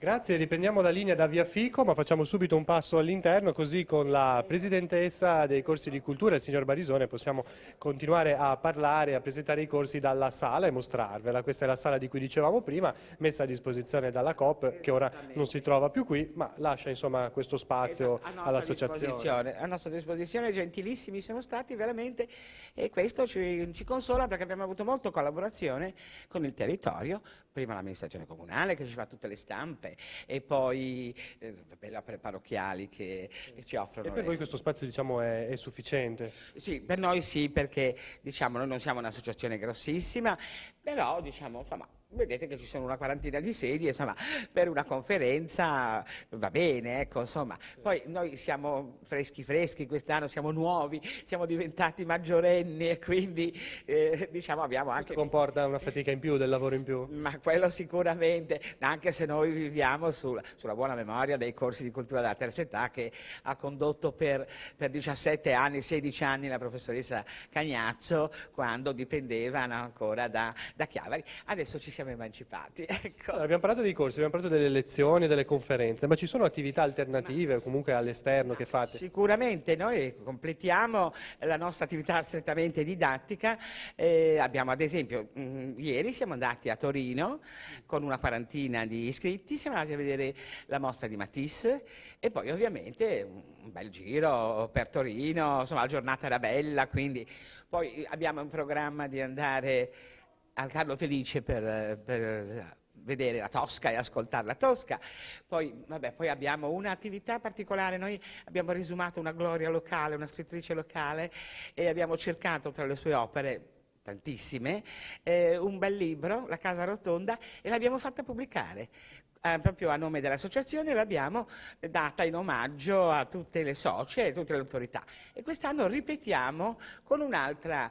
Grazie, riprendiamo la linea da Via Fico, ma facciamo subito un passo all'interno, così con la presidentessa dei corsi di cultura, il signor Barisone, possiamo continuare a parlare, a presentare i corsi dalla sala e mostrarvela. Questa è la sala di cui dicevamo prima, messa a disposizione dalla COP, che ora non si trova più qui, ma lascia insomma, questo spazio esatto, all'associazione. A nostra disposizione, gentilissimi sono stati veramente, e questo ci, ci consola perché abbiamo avuto molta collaborazione con il territorio, prima l'amministrazione comunale che ci fa tutte le stampe, vabbè. e poi eh, vabbè, la preparocchiali che ci offrono. E per le... voi questo spazio diciamo, è, è, sufficiente? Sì, per noi sì, perché diciamo, noi non siamo un'associazione grossissima, però diciamo, insomma, vedete che ci sono una quarantina di sedie, insomma, per una conferenza va bene, ecco, insomma. Poi noi siamo freschi freschi quest'anno, siamo nuovi, siamo diventati maggiorenni e quindi, eh, diciamo, abbiamo anche... Questo comporta una fatica in più, del lavoro in più? Ma quello sicuramente, anche se noi viviamo sul, sulla buona memoria dei corsi di cultura della terza età che ha condotto per, per 17 anni, 16 anni la professoressa Cagnazzo, quando dipendevano ancora da, da Chiavari. Adesso ci siamo emancipati. Ecco. Allora, abbiamo parlato dei corsi, abbiamo parlato delle lezioni, delle conferenze, ma ci sono attività alternative ma, comunque all'esterno che fate? Sicuramente noi completiamo la nostra attività strettamente didattica. Eh, abbiamo ad esempio, mh, mm, ieri siamo andati a Torino con una quarantina di iscritti, siamo andati a vedere la mostra di Matisse e poi ovviamente un bel giro per Torino, insomma la giornata era bella, quindi poi abbiamo in programma di andare al Carlo Felice per, per vedere la Tosca e ascoltare la Tosca. Poi, vabbè, poi abbiamo un'attività particolare, noi abbiamo risumato una gloria locale, una scrittrice locale e abbiamo cercato tra le sue opere tantissime, eh, un bel libro, La Casa Rotonda, e l'abbiamo fatta pubblicare. Eh, proprio a nome dell'associazione l'abbiamo data in omaggio a tutte le socie e tutte le autorità. E quest'anno ripetiamo con un'altra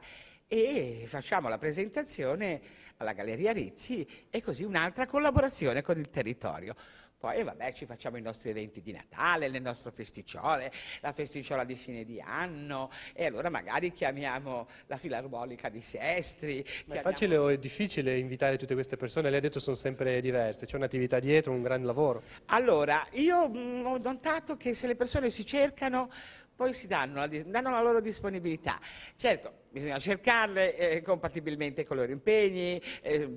e facciamo la presentazione alla Galleria Rizzi e così un'altra collaborazione con il territorio. Poi vabbè ci facciamo i nostri eventi di Natale, le nostre festicciole, la festicciola di fine di anno e allora magari chiamiamo la filarmonica di Sestri. Chiamiamo... è facile o è difficile invitare tutte queste persone? Lei ha detto sono sempre diverse, c'è un'attività dietro, un gran lavoro. Allora, io mh, mm, ho notato che se le persone si cercano poi si danno la, danno la loro disponibilità. Certo, bisogna cercarle eh, compatibilmente con i loro impegni, eh,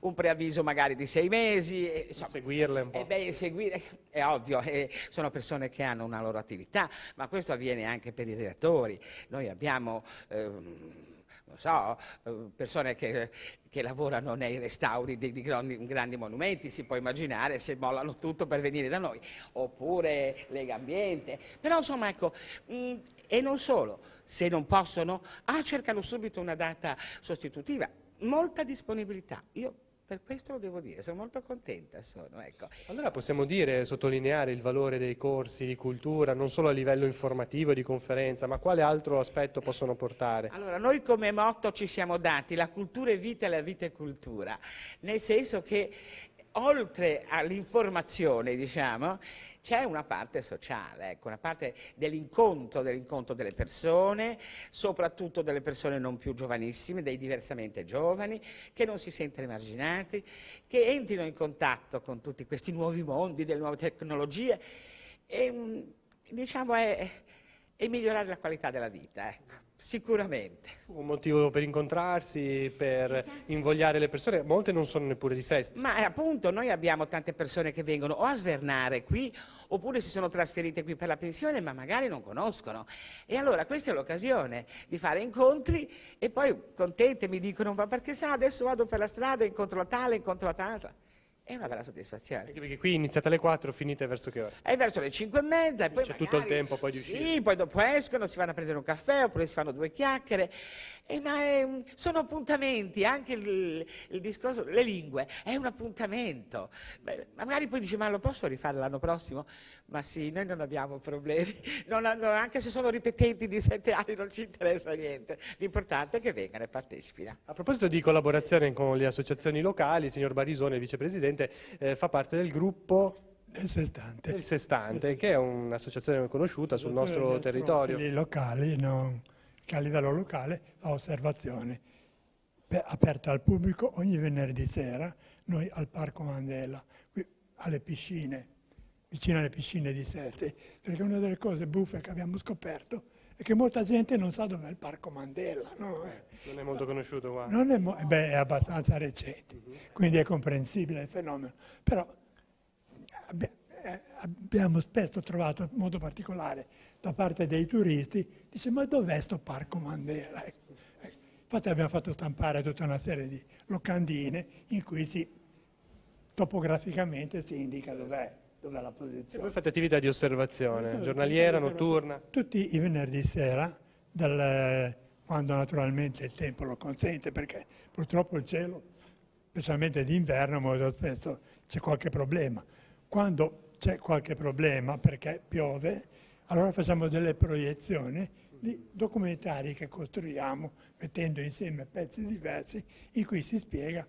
un preavviso magari di sei mesi. Eh, insomma, seguirle un po'. Eh, beh, seguire, è ovvio, eh, sono persone che hanno una loro attività, ma questo avviene anche per i relatori. Noi abbiamo ehm, non so, eh, persone che, che lavorano nei restauri di, di grandi, grandi, monumenti, si può immaginare se mollano tutto per venire da noi, oppure Lega Ambiente, però insomma ecco, mh, mm, e non solo, se non possono, ah, cercano subito una data sostitutiva, molta disponibilità. Io per questo lo devo dire, sono molto contenta. Sono, ecco. Allora possiamo dire, sottolineare il valore dei corsi di cultura, non solo a livello informativo e di conferenza, ma quale altro aspetto possono portare? Allora, noi come motto ci siamo dati, la cultura è vita e la vita è cultura, nel senso che oltre all'informazione, diciamo, c'è una parte sociale, ecco, una parte dell'incontro, dell'incontro delle persone, soprattutto delle persone non più giovanissime, dei diversamente giovani, che non si sentono emarginati, che entrino in contatto con tutti questi nuovi mondi, delle nuove tecnologie e diciamo è, è migliorare la qualità della vita. Ecco. Sicuramente. Un motivo per incontrarsi, per invogliare le persone, molte non sono neppure di Sesti. Ma eh, appunto, noi abbiamo tante persone che vengono o a svernare qui, oppure si sono trasferite qui per la pensione, ma magari non conoscono. E allora questa è l'occasione di fare incontri e poi contente mi dicono, ma perché sa, adesso vado per la strada, incontro la tale, incontro la tale. È una bella soddisfazione. Anche perché qui iniziate alle 4, finite verso che ora? È verso le 5 e mezza e poi C'è magari, tutto il tempo poi di uscire. Sì, poi dopo escono, si vanno a prendere un caffè oppure si fanno due chiacchiere. Eh, ma è, ehm, sono appuntamenti, anche il, il, discorso, le lingue, è un appuntamento. Beh, magari poi dici, ma lo posso rifare l'anno prossimo? Ma sì, noi non abbiamo problemi, non, non, anche se sono ripetenti di sette anni non ci interessa niente. L'importante è che vengano e partecipino. A proposito di collaborazione con le associazioni locali, signor Barisone, vicepresidente, presidente, eh, fa parte del gruppo... Del Sestante. Del Sestante, che è un'associazione conosciuta sul nostro territorio. locali, non, che a livello locale fa osservazione, osservazioni, aperta al pubblico ogni venerdì sera, noi al Parco Mandela, qui alle piscine, vicino alle piscine di Sete, perché una delle cose buffe che abbiamo scoperto e che molta gente non sa dov'è il Parco Mandela. No? Eh. non è molto conosciuto qua. È, mo- eh, beh, è abbastanza recente, uh-huh. quindi è comprensibile il fenomeno. Però abbi- eh, abbiamo spesso trovato in modo particolare da parte dei turisti, dice ma dov'è sto Parco Mandela? Ecco, ecco. Infatti abbiamo fatto stampare tutta una serie di locandine in cui si, topograficamente si indica dov'è dove la posizione. E voi fate attività di osservazione, giornaliera, notturna? Tutti i venerdì sera, dal, quando naturalmente il tempo lo consente, perché purtroppo il cielo, specialmente d'inverno, molto spesso c'è qualche problema. Quando c'è qualche problema, perché piove, allora facciamo delle proiezioni di documentari che costruiamo mettendo insieme pezzi diversi in cui si spiega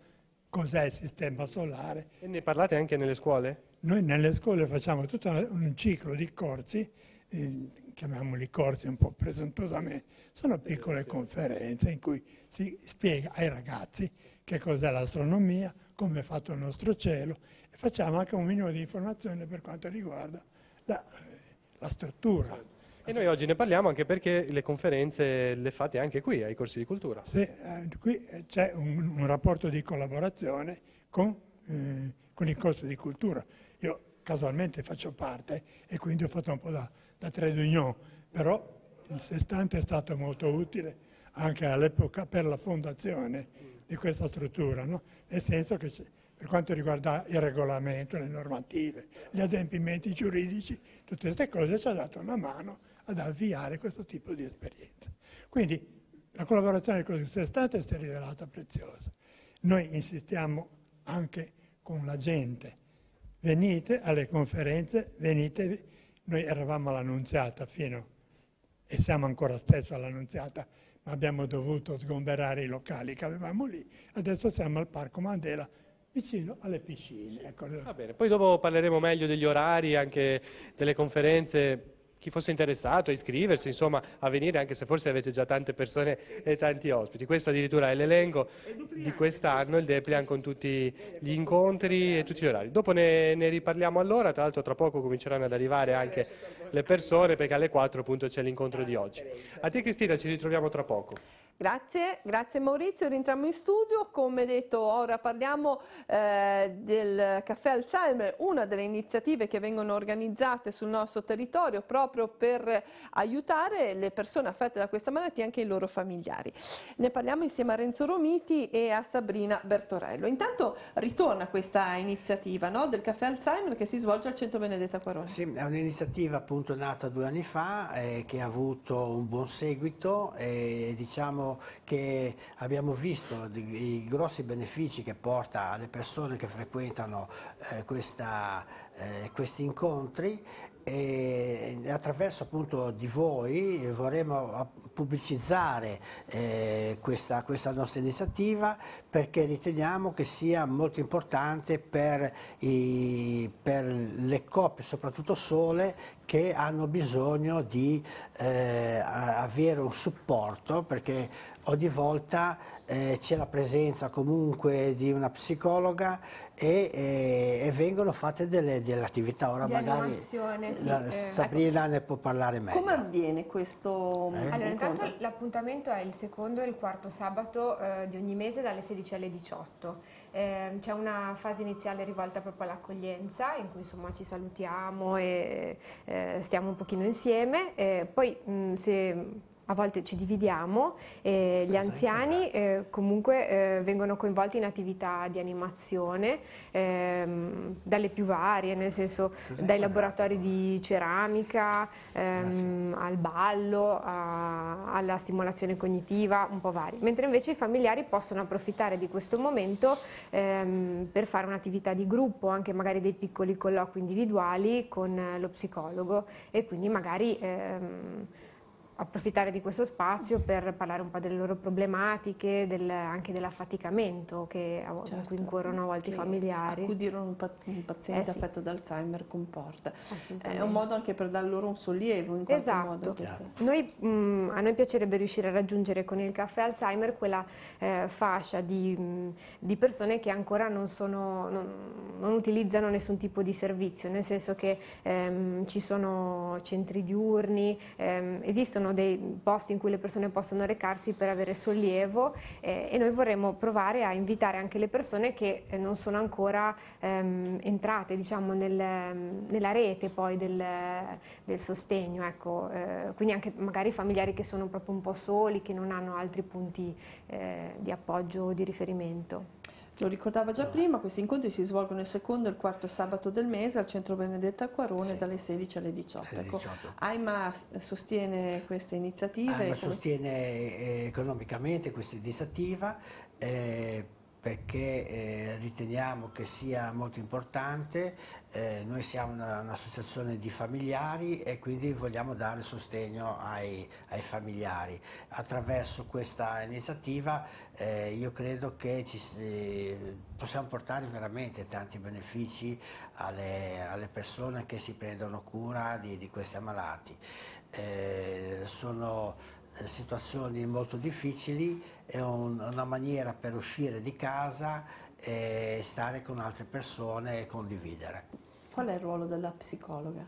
cos'è il sistema solare. E ne parlate anche nelle scuole? Noi nelle scuole facciamo tutto un ciclo di corsi, eh, chiamiamoli corsi un po' presuntuosamente, sono piccole conferenze in cui si spiega ai ragazzi che cos'è l'astronomia, come è fatto il nostro cielo e facciamo anche un minimo di informazione per quanto riguarda la, eh, la struttura. Certo. E noi oggi ne parliamo anche perché le conferenze le fate anche qui, ai corsi di cultura. Sì, eh, qui c'è un, un, rapporto di collaborazione con, eh, con il corso di cultura casualmente faccio parte e quindi ho fatto un po' da, da trade union, però il sestante è stato molto utile anche all'epoca per la fondazione di questa struttura, no? nel senso che per quanto riguarda il regolamento, le normative, gli adempimenti giuridici, tutte queste cose ci ha dato una mano ad avviare questo tipo di esperienza. Quindi la collaborazione con il sestante si è rivelata preziosa. Noi insistiamo anche con la gente, venite alle conferenze, venite, Noi eravamo all'annunziata fino, e siamo ancora spesso all'annunziata, ma abbiamo dovuto sgomberare i locali che avevamo lì. Adesso siamo al Parco Mandela, vicino alle piscine. Ecco. Va bene, poi dopo parleremo meglio degli orari, anche delle conferenze, chi fosse interessato a iscriversi, insomma, a venire, anche se forse avete già tante persone e tanti ospiti. Questo addirittura è l'elenco di quest'anno, il Deplian con tutti gli incontri e tutti gli orari. Dopo ne, ne riparliamo allora, tra l'altro tra poco cominceranno ad arrivare anche le persone perché alle 4 appunto c'è l'incontro di oggi. A te Cristina, ci ritroviamo tra poco. Grazie, grazie Maurizio, rientriamo in studio, come detto ora parliamo eh, del Caffè Alzheimer, una delle iniziative che vengono organizzate sul nostro territorio proprio per aiutare le persone affette da questa malattia e anche i loro familiari. Ne parliamo insieme a Renzo Romiti e a Sabrina Bertorello. Intanto ritorna questa iniziativa no, del Caffè Alzheimer che si svolge al Centro Benedetta Quarone. Sì, è un'iniziativa appunto nata due anni fa eh, che ha avuto un buon seguito, eh, diciamo penso che abbiamo visto i grossi benefici che porta alle persone che frequentano eh, questa, eh, questi incontri e attraverso appunto di voi vorremmo pubblicizzare eh, questa, questa, nostra iniziativa perché riteniamo che sia molto importante per, i, per le coppie, soprattutto sole, che hanno bisogno di eh, avere un supporto perché ogni volta eh, c'è la presenza comunque di una psicologa e, e, eh, e vengono fatte delle, delle attività. Ora di magari la, eh, Sabrina ecco, ne può parlare meglio. Come avviene questo eh? eh allora intanto l'appuntamento è il secondo e il quarto sabato eh, di ogni mese dalle 16 alle 18. Ehm, c'è una fase iniziale rivolta proprio all'accoglienza in cui insomma ci salutiamo e stiamo un pochino insieme. poi mh, se a volte ci dividiamo, e gli anziani eh, comunque eh, vengono coinvolti in attività di animazione, ehm, dalle più varie, nel senso dai laboratori di ceramica, ehm, ah, al ballo, a, alla stimolazione cognitiva, un po' vari, mentre invece i familiari possono approfittare di questo momento ehm, per fare un'attività di gruppo, anche magari dei piccoli colloqui individuali con eh, lo psicologo e quindi magari ehm, approfittare di questo spazio per parlare un po' delle loro problematiche, del, anche dell'affaticamento che, certo, in cui certo. incorrono a volte i familiari. Accudire un, paziente eh sì. affetto da Alzheimer comporta. È un modo anche per dar loro un sollievo in qualche esatto. modo. Esatto. a noi piacerebbe riuscire a raggiungere con il caffè Alzheimer quella eh, fascia di, mh, mm, di, persone che ancora non, sono, non, non, utilizzano nessun tipo di servizio, nel senso che ehm, ci sono centri diurni, ehm, esistono sono dei posti in cui le persone possono recarsi per avere sollievo eh, e noi vorremmo provare a invitare anche le persone che eh, non sono ancora ehm, entrate diciamo, nel, nella rete poi del, del sostegno, ecco. eh, quindi anche magari familiari che sono proprio un po' soli, che non hanno altri punti eh, di appoggio o di riferimento. Lo ricordava già prima, questi incontri si svolgono il secondo e il quarto sabato del mese al Centro Benedetta Acquarone sì. dalle 16 alle 18. Ecco, 18. AIMA sostiene queste iniziative? AIMA sostiene eh, economicamente questa iniziativa eh, perché eh, riteniamo che sia molto importante, eh, noi siamo un'associazione un di familiari e quindi vogliamo dare sostegno ai, ai familiari. Attraverso questa iniziativa eh, io credo che ci, possiamo portare veramente tanti benefici alle, alle, persone che si prendono cura di, di questi ammalati. Eh, sono eh, situazioni molto difficili, è un, una maniera per uscire di casa e stare con altre persone e condividere. Qual è il ruolo della psicologa?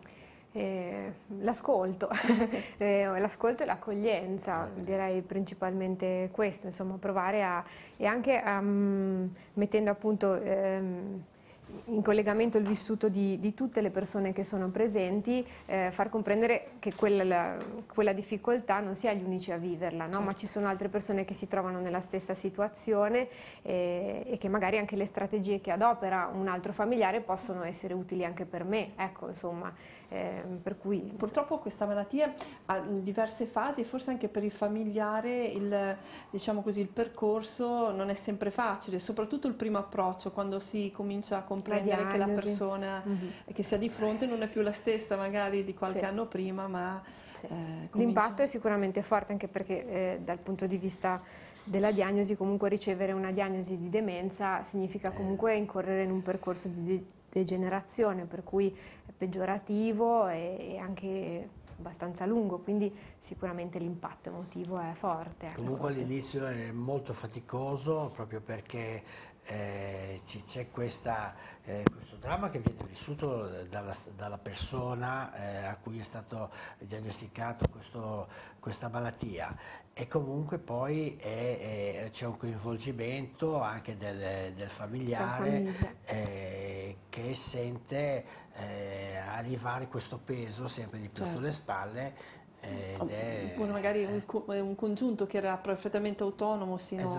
Eh, l'ascolto, eh, l'ascolto e l'accoglienza, direi principalmente questo, insomma provare a, e anche ehm, a, mettendo appunto... Ehm, in collegamento il vissuto di, di, tutte le persone che sono presenti, eh, far comprendere che quella, quella, difficoltà non si è gli unici a viverla, no? certo. ma ci sono altre persone che si trovano nella stessa situazione eh, e che magari anche le strategie che adopera un altro familiare possono essere utili anche per me. Ecco, insomma, eh, per cui purtroppo questa malattia ha diverse fasi e forse anche per il familiare il, diciamo così, il percorso non è sempre facile, soprattutto il primo approccio quando si comincia a comprendere la che la persona mm-hmm. che si ha di fronte non è più la stessa magari di qualche sì. anno prima, ma sì. eh, comincia... l'impatto è sicuramente forte anche perché eh, dal punto di vista della diagnosi comunque ricevere una diagnosi di demenza significa eh. comunque incorrere in un percorso di degenerazione, per cui peggiorativo e anche abbastanza lungo, quindi sicuramente l'impatto emotivo è forte. Ecco, Comunque all'inizio è molto faticoso proprio perché eh, c'è eh, questo dramma che viene vissuto dalla, dalla persona eh, a cui è stato diagnosticato questo, questa malattia e comunque poi c'è un coinvolgimento anche del, del familiare eh, che sente eh, arrivare questo peso sempre di più certo. sulle spalle eh, o, magari un, un, congiunto che era perfettamente autonomo sino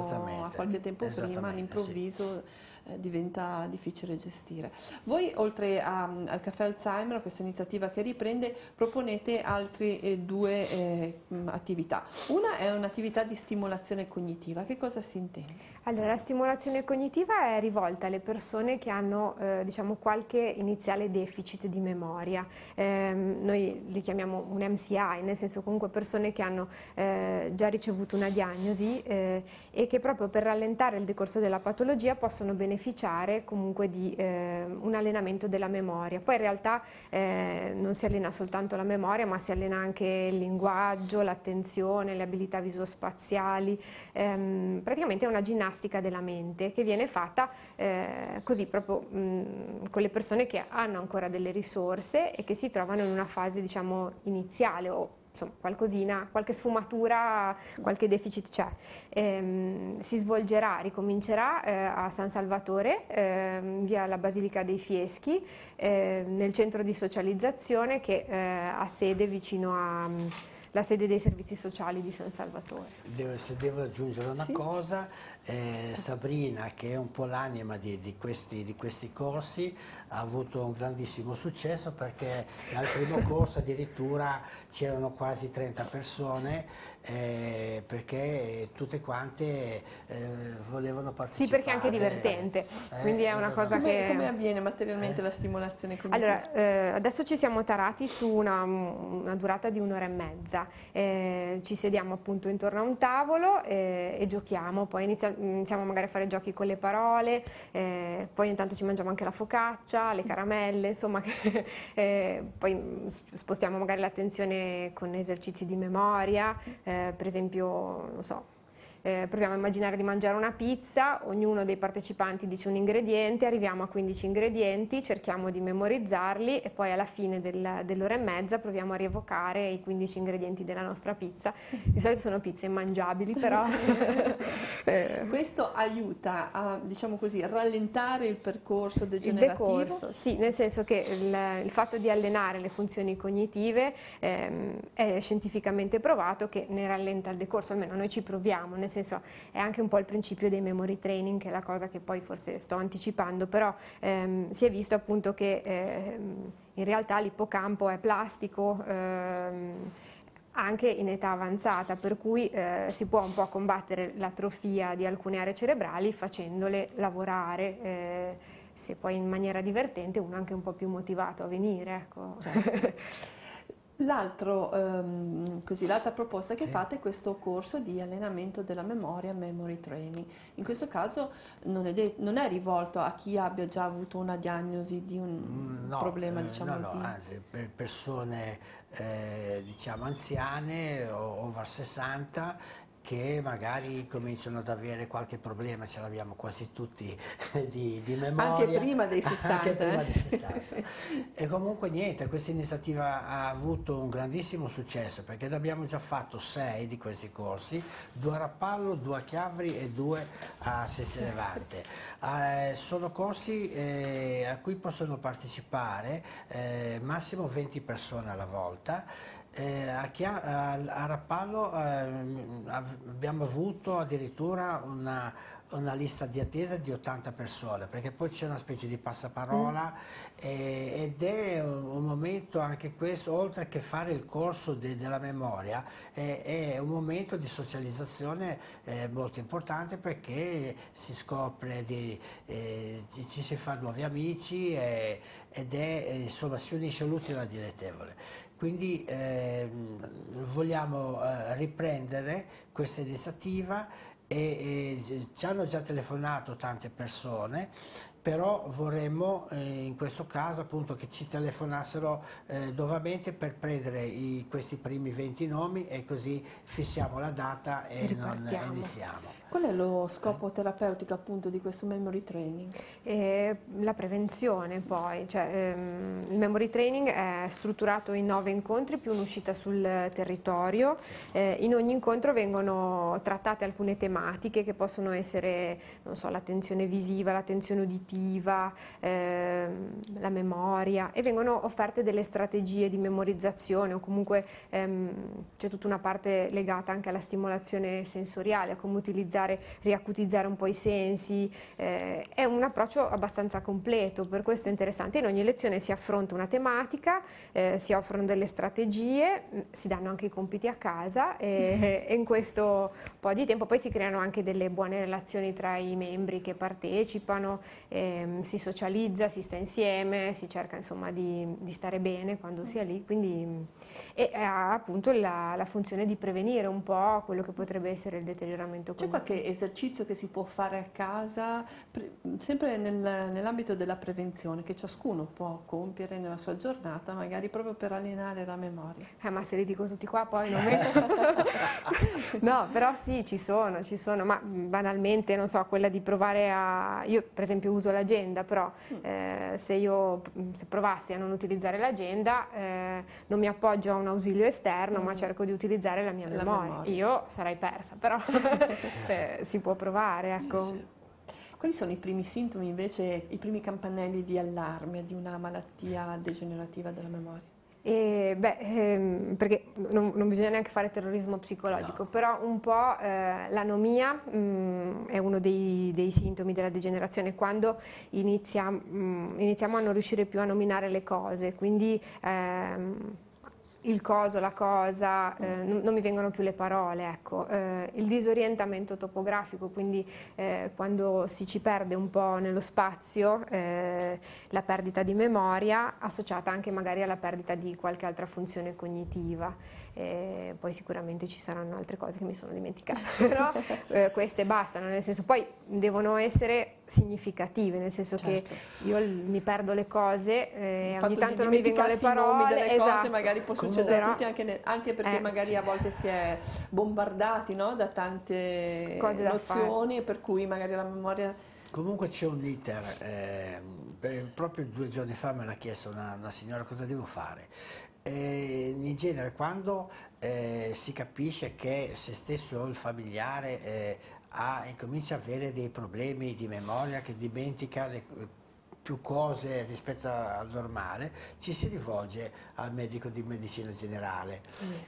a qualche tempo prima all'improvviso sì eh, diventa difficile gestire. Voi oltre a, al caffè Alzheimer, questa iniziativa che riprende, proponete altre eh, due eh, attività. Una è un'attività di stimolazione cognitiva, che cosa si intende? Allora, la stimolazione cognitiva è rivolta alle persone che hanno eh, diciamo, qualche iniziale deficit di memoria. Eh, noi li chiamiamo un MCI, nel senso comunque persone che hanno eh, già ricevuto una diagnosi eh, e che proprio per rallentare il decorso della patologia possono beneficiare comunque di eh, un allenamento della memoria. Poi in realtà eh, non si allena soltanto la memoria, ma si allena anche il linguaggio, l'attenzione, le abilità visospaziali. Ehm, praticamente è una ginnastica ginnastica della mente che viene fatta eh, così proprio mh, con le persone che hanno ancora delle risorse e che si trovano in una fase diciamo iniziale o insomma qualcosina, qualche sfumatura, qualche deficit c'è. Ehm, si svolgerà, ricomincerà eh, a San Salvatore, eh, via la Basilica dei Fieschi, eh, nel centro di socializzazione che eh, ha sede vicino a la sede dei servizi sociali di San Salvatore. Devo, se devo aggiungere una sì. cosa, eh, Sabrina che è un po' l'anima di, di, di, questi, corsi ha avuto un grandissimo successo perché al primo corso addirittura c'erano quasi 30 persone eh, perché tutte quante eh, volevano partecipare. Sì, perché è anche divertente, eh, quindi è una esatto. cosa come, che... Come avviene materialmente la stimolazione cognitiva? Allora, eh, adesso ci siamo tarati su una, una durata di un'ora e mezza, eh, ci sediamo appunto intorno a un tavolo eh, e giochiamo, poi inizia, iniziamo magari a fare giochi con le parole, poi intanto ci mangiamo anche la focaccia, le caramelle, insomma, poi spostiamo magari l'attenzione con esercizi di memoria, eh, per esempio, non so, eh, proviamo a immaginare di mangiare una pizza, ognuno dei partecipanti dice un ingrediente, arriviamo a 15 ingredienti, cerchiamo di memorizzarli e poi alla fine del, dell'ora e mezza proviamo a rievocare i 15 ingredienti della nostra pizza. Di solito sono pizze immangiabili, però questo aiuta a, diciamo così, rallentare il percorso degenerativo? Il decorso, sì, nel senso che il, il fatto di allenare le funzioni cognitive ehm, è scientificamente provato che ne rallenta il decorso, almeno noi ci proviamo, nel senso è anche un po' il principio dei memory training, che è la cosa che poi forse sto anticipando, però ehm, si è visto appunto che ehm, in realtà l'ippocampo è plastico, ehm, anche in età avanzata, per cui eh, si può un po' combattere l'atrofia di alcune aree cerebrali facendole lavorare. Eh, se poi in maniera divertente uno è anche un po' più motivato a venire. Ecco. Certo. Ehm, l'altra ehm, proposta che sì. fate è questo corso di allenamento della memoria, memory training. In questo caso non è, non è rivolto a chi abbia già avuto una diagnosi di un mm, no, problema, eh, diciamo. No, no, di... anzi, per persone eh, diciamo anziane o over 60 che magari cominciano ad avere qualche problema, ce l'abbiamo quasi tutti eh, di, di, memoria. Anche prima dei 60. Anche eh. prima eh? dei 60. e comunque niente, questa iniziativa ha avuto un grandissimo successo perché ne abbiamo già fatto sei di questi corsi, due a Rappallo, due a Chiavri e due a Sessi Levante. Eh, sono corsi eh, a cui possono partecipare eh, massimo 20 persone alla volta eh, a, a, a, Rappallo eh, abbiamo avuto addirittura una, una, lista di attesa di 80 persone, perché poi c'è una specie di passaparola mm. eh, ed è un, un, momento anche questo, oltre che fare il corso de, della memoria, è un momento di socializzazione eh, molto importante perché si scopre, di, eh, ci, ci, si fa nuovi amici eh, ed è, insomma, si unisce l'utile al dilettevole. Quindi eh, vogliamo eh, riprendere questa iniziativa e, e, ci hanno già telefonato tante persone però vorremmo eh, in questo caso appunto che ci telefonassero eh, nuovamente per prendere i, questi primi 20 nomi e così fissiamo la data e non iniziamo. Qual è lo eh? scopo terapeutico appunto di questo memory training? Eh, la prevenzione poi, cioè, ehm, il memory training è strutturato in nove incontri più un'uscita sul territorio, sì. Eh, in ogni incontro vengono trattate alcune tematiche che possono essere so, l'attenzione visiva, l'attenzione uditiva, cognitiva, ehm, la memoria e vengono offerte delle strategie di memorizzazione o comunque ehm, c'è tutta una parte legata anche alla stimolazione sensoriale, a come utilizzare, riacutizzare un po' i sensi. Eh, è un approccio abbastanza completo, per questo è interessante. In ogni lezione si affronta una tematica, eh, si offrono delle strategie, mm, si danno anche i compiti a casa e, e in questo po' di tempo poi si creano anche delle buone relazioni tra i membri che partecipano. Eh, ehm, si socializza, si sta insieme, si cerca insomma di, di stare bene quando si è lì, quindi, e ha appunto la, la, funzione di prevenire un po' quello che potrebbe essere il deterioramento. C'è qualche esercizio che si può fare a casa, sempre nel, nell'ambito della prevenzione, che ciascuno può compiere nella sua giornata, magari proprio per allenare la memoria? Eh, ma se li dico tutti qua poi non metto... no, però sì, ci sono, ci sono, ma banalmente, non so, quella di provare a... Io per esempio uso uso l'agenda, però mm. eh, se io mm, se provassi a non utilizzare l'agenda eh, non mi appoggio a un ausilio esterno, mm. ma cerco di utilizzare la mia la memoria. memoria. Io sarei persa, però eh, si può provare, ecco. Sì, sì. Quali sono i primi sintomi invece, i primi campanelli di allarme di una malattia degenerativa della memoria? E, beh, ehm, perché non, non, bisogna neanche fare terrorismo psicologico, no. però un po' eh, l'anomia mh, mm, è uno dei, dei, sintomi della degenerazione, quando inizia, mh, mm, iniziamo a non riuscire più a nominare le cose, quindi... Ehm, il coso, la cosa, eh, non, non, mi vengono più le parole, ecco. eh, il disorientamento topografico, quindi eh, quando si ci perde un po' nello spazio, eh, la perdita di memoria associata anche magari alla perdita di qualche altra funzione cognitiva, eh, poi sicuramente ci saranno altre cose che mi sono dimenticata, però eh, queste bastano, nel senso poi devono essere significative, nel senso certo. che io mi perdo le cose, eh, ogni tanto non mi vengono le parole, delle esatto. cose magari può succedere però, a tutti anche, ne, anche perché eh, magari a volte si è bombardati no? da tante cose nozioni per cui magari la memoria... Comunque c'è un iter, eh, proprio due giorni fa me l'ha chiesto una, una signora cosa devo fare eh, in genere quando eh, si capisce che se stesso il familiare eh, ha, incomincia ad avere dei problemi di memoria che dimentica le più cose rispetto al normale, ci si rivolge al medico di medicina generale.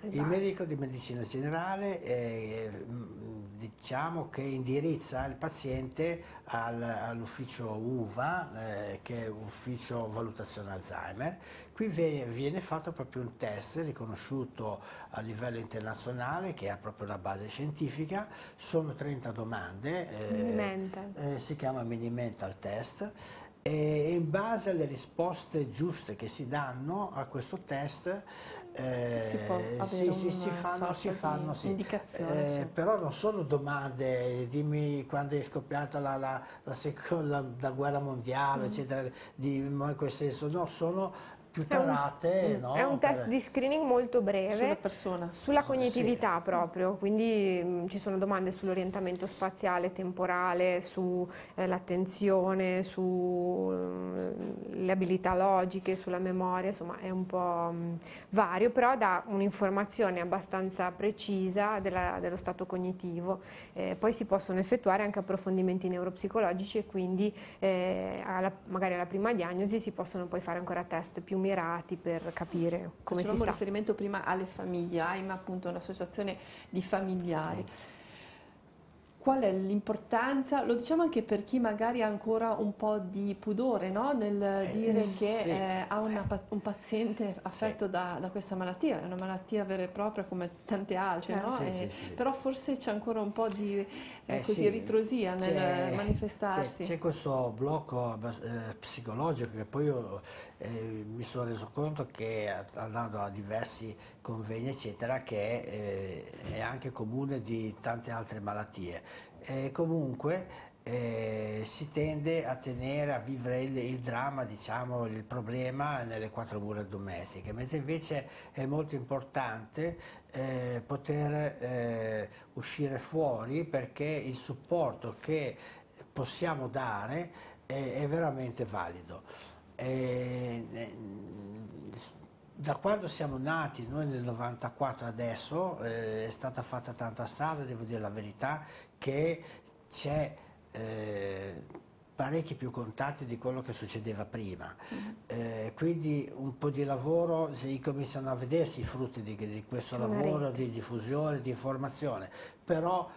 Il medico di medicina generale eh, mm, diciamo che indirizza il paziente al, all'ufficio UVA, eh, che è ufficio valutazione Alzheimer. Qui viene fatto proprio un test riconosciuto a livello internazionale che ha proprio una base scientifica, sono 30 domande, eh, eh, si chiama Mini Mental Test e in base alle risposte giuste che si danno a questo test eh, si, si, si, fanno, si fanno sì. eh, però non sono domande dimmi quando è scoppiata la, la, la seconda la guerra mondiale mm. eccetera di, in quel senso no sono più tarate. È un, mm, no? è un test di screening molto breve sulla persona. Sulla cognitività sì. proprio, quindi mh, mm, ci sono domande sull'orientamento spaziale, temporale, sull'attenzione, eh, sulle mm, abilità logiche, sulla memoria, insomma è un po' mh, vario, però dà un'informazione abbastanza precisa della, dello stato cognitivo. Eh, poi si possono effettuare anche approfondimenti neuropsicologici e quindi eh, alla, magari alla prima diagnosi si possono poi fare ancora test più numerati per capire come Facevamo si sta. Facevamo riferimento prima alle famiglie, AIMA appunto un'associazione di familiari. Sì. Qual è l'importanza? Lo diciamo anche per chi magari ha ancora un po' di pudore no? nel eh, dire eh, che eh, ha una, un paziente affetto sì. da, da, questa malattia, è una malattia vera e propria come tante altre, certo. eh, no? sì, però forse c'è ancora un po' di eh, così sì, ritrosia nel manifestarsi. C'è questo blocco eh, psicologico che poi io eh, mi sono reso conto che andando a diversi convegni eccetera che eh, è anche comune di tante altre malattie. E comunque eh, si tende a tenere, a vivere il, il, dramma, diciamo, il problema nelle quattro mura domestiche, mentre invece è molto importante eh, poter eh, uscire fuori perché il supporto che possiamo dare è, è veramente valido. E, eh, da quando siamo nati, noi nel 94 adesso, eh, è stata fatta tanta strada, devo dire la verità, che c'è eh, parecchi più contatti di quello che succedeva prima. Eh, quindi un po' di lavoro, si cominciano a vedersi i frutti di, di questo Una lavoro rete. di diffusione, di informazione, però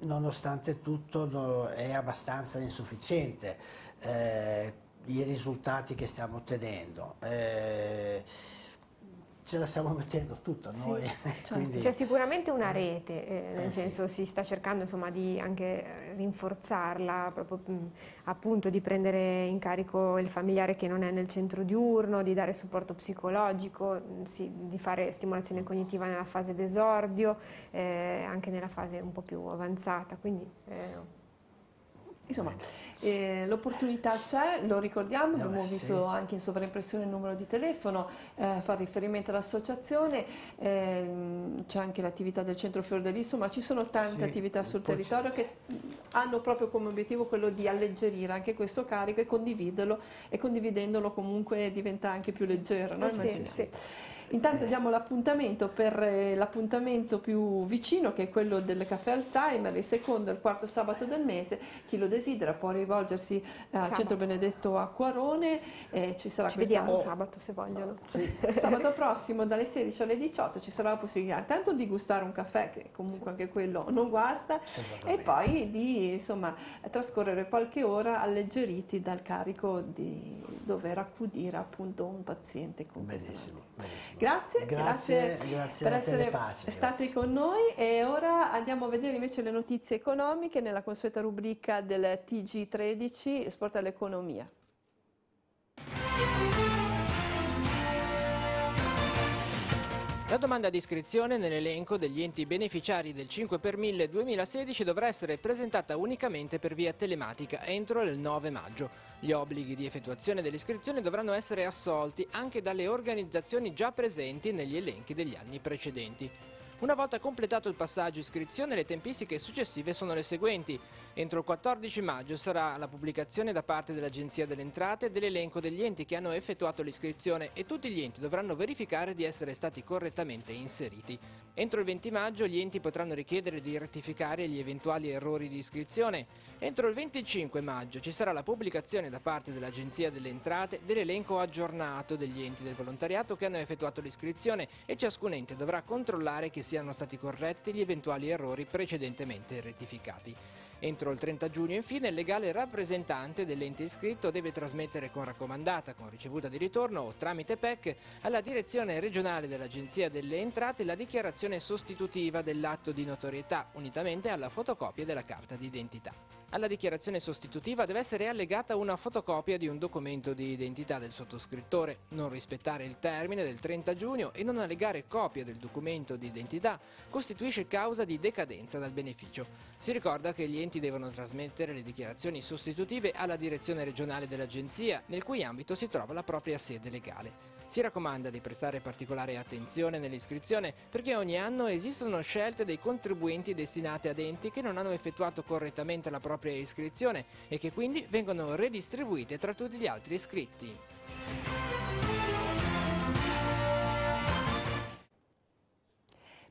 nonostante tutto no, è abbastanza insufficiente eh, i risultati che stiamo ottenendo. Eh, ce la stiamo mettendo tutta sì, noi. Cioè, cioè Quindi... C'è sicuramente una rete, eh, eh nel eh, senso sì. si sta cercando insomma, di anche eh, rinforzarla, proprio, mm, appunto di prendere in carico il familiare che non è nel centro diurno, di dare supporto psicologico, mm, sì, di fare stimolazione cognitiva nella fase d'esordio, eh, anche nella fase un po' più avanzata. Quindi, eh, Insomma, eh, l'opportunità c'è, lo ricordiamo, Vabbè, eh, abbiamo visto sì. anche in sovraimpressione il numero di telefono, eh, fa riferimento all'associazione, ehm, c'è anche l'attività del Centro Fiordalisso, ma ci sono tante sì, attività sul territorio che hanno proprio come obiettivo quello di alleggerire anche questo carico e condividerlo e condividendolo comunque diventa anche più sì. leggero. No? Eh, sì, Intanto diamo l'appuntamento per eh, l'appuntamento più vicino che è quello del caffè Alzheimer, il secondo e il quarto sabato del mese. Chi lo desidera può rivolgersi eh, al sabato. Centro Benedetto Acquarone. Eh, ci sarà ci vediamo sabato se vogliono. Sì. sabato prossimo dalle 16 alle 18 ci sarà la possibilità tanto di gustare un caffè, che comunque sì. anche quello non guasta, e poi di insomma, trascorrere qualche ora alleggeriti dal carico di dover accudire appunto un paziente con benissimo, benissimo. Grazie, grazie, grazie, grazie per essere pace, stati grazie. con noi e ora andiamo a vedere invece le notizie economiche nella consueta rubrica del TG13 Sport all'economia. La domanda di iscrizione nell'elenco degli enti beneficiari del 5 per 1000 2016 dovrà essere presentata unicamente per via telematica entro il 9 maggio. Gli obblighi di effettuazione dell'iscrizione dovranno essere assolti anche dalle organizzazioni già presenti negli elenchi degli anni precedenti. Una volta completato il passaggio iscrizione, le tempistiche successive sono le seguenti. Entro il 14 maggio sarà la pubblicazione da parte dell'Agenzia delle Entrate dell'elenco degli enti che hanno effettuato l'iscrizione e tutti gli enti dovranno verificare di essere stati correttamente inseriti. Entro il 20 maggio gli enti potranno richiedere di rettificare gli eventuali errori di iscrizione. Entro il 25 maggio ci sarà la pubblicazione da parte dell'Agenzia delle Entrate dell'elenco aggiornato degli enti del volontariato che hanno effettuato l'iscrizione e ciascun ente dovrà controllare che siano stati corretti gli eventuali errori precedentemente rettificati. Entro il 30 giugno, infine, il legale rappresentante dell'ente iscritto deve trasmettere con raccomandata, con ricevuta di ritorno o tramite PEC alla direzione regionale dell'Agenzia delle Entrate la dichiarazione sostitutiva dell'atto di notorietà, unitamente alla fotocopia della carta d'identità. Alla dichiarazione sostitutiva deve essere allegata una fotocopia di un documento di identità del sottoscrittore. Non rispettare il termine del 30 giugno e non allegare copia del documento di identità costituisce causa di decadenza dal beneficio. Si ricorda che gli enti enti devono trasmettere le dichiarazioni sostitutive alla direzione regionale dell'agenzia, nel cui ambito si trova la propria sede legale. Si raccomanda di prestare particolare attenzione nell'iscrizione perché ogni anno esistono scelte dei contribuenti destinate ad enti che non hanno effettuato correttamente la propria iscrizione e che quindi vengono redistribuite tra tutti gli altri iscritti.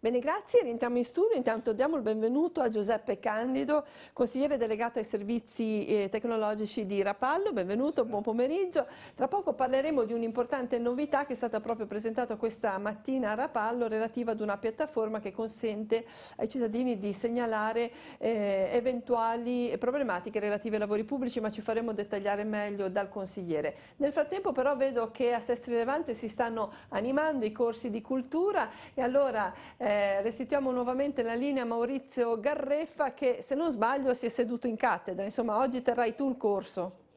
Bene, grazie, rientriamo in studio. Intanto diamo il benvenuto a Giuseppe Candido, consigliere delegato ai servizi eh, tecnologici di Rapallo. Benvenuto, buon pomeriggio. Tra poco parleremo di un'importante novità che è stata proprio presentata questa mattina a Rapallo relativa ad una piattaforma che consente ai cittadini di segnalare eh, eventuali problematiche relative ai lavori pubblici, ma ci faremo dettagliare meglio dal consigliere. Nel frattempo però vedo che a Sestri Levante si stanno animando i corsi di cultura e allora eh, eh, restituiamo nuovamente la linea a Maurizio Garreffa che se non sbaglio si è seduto in cattedra, insomma oggi terrai tu il corso.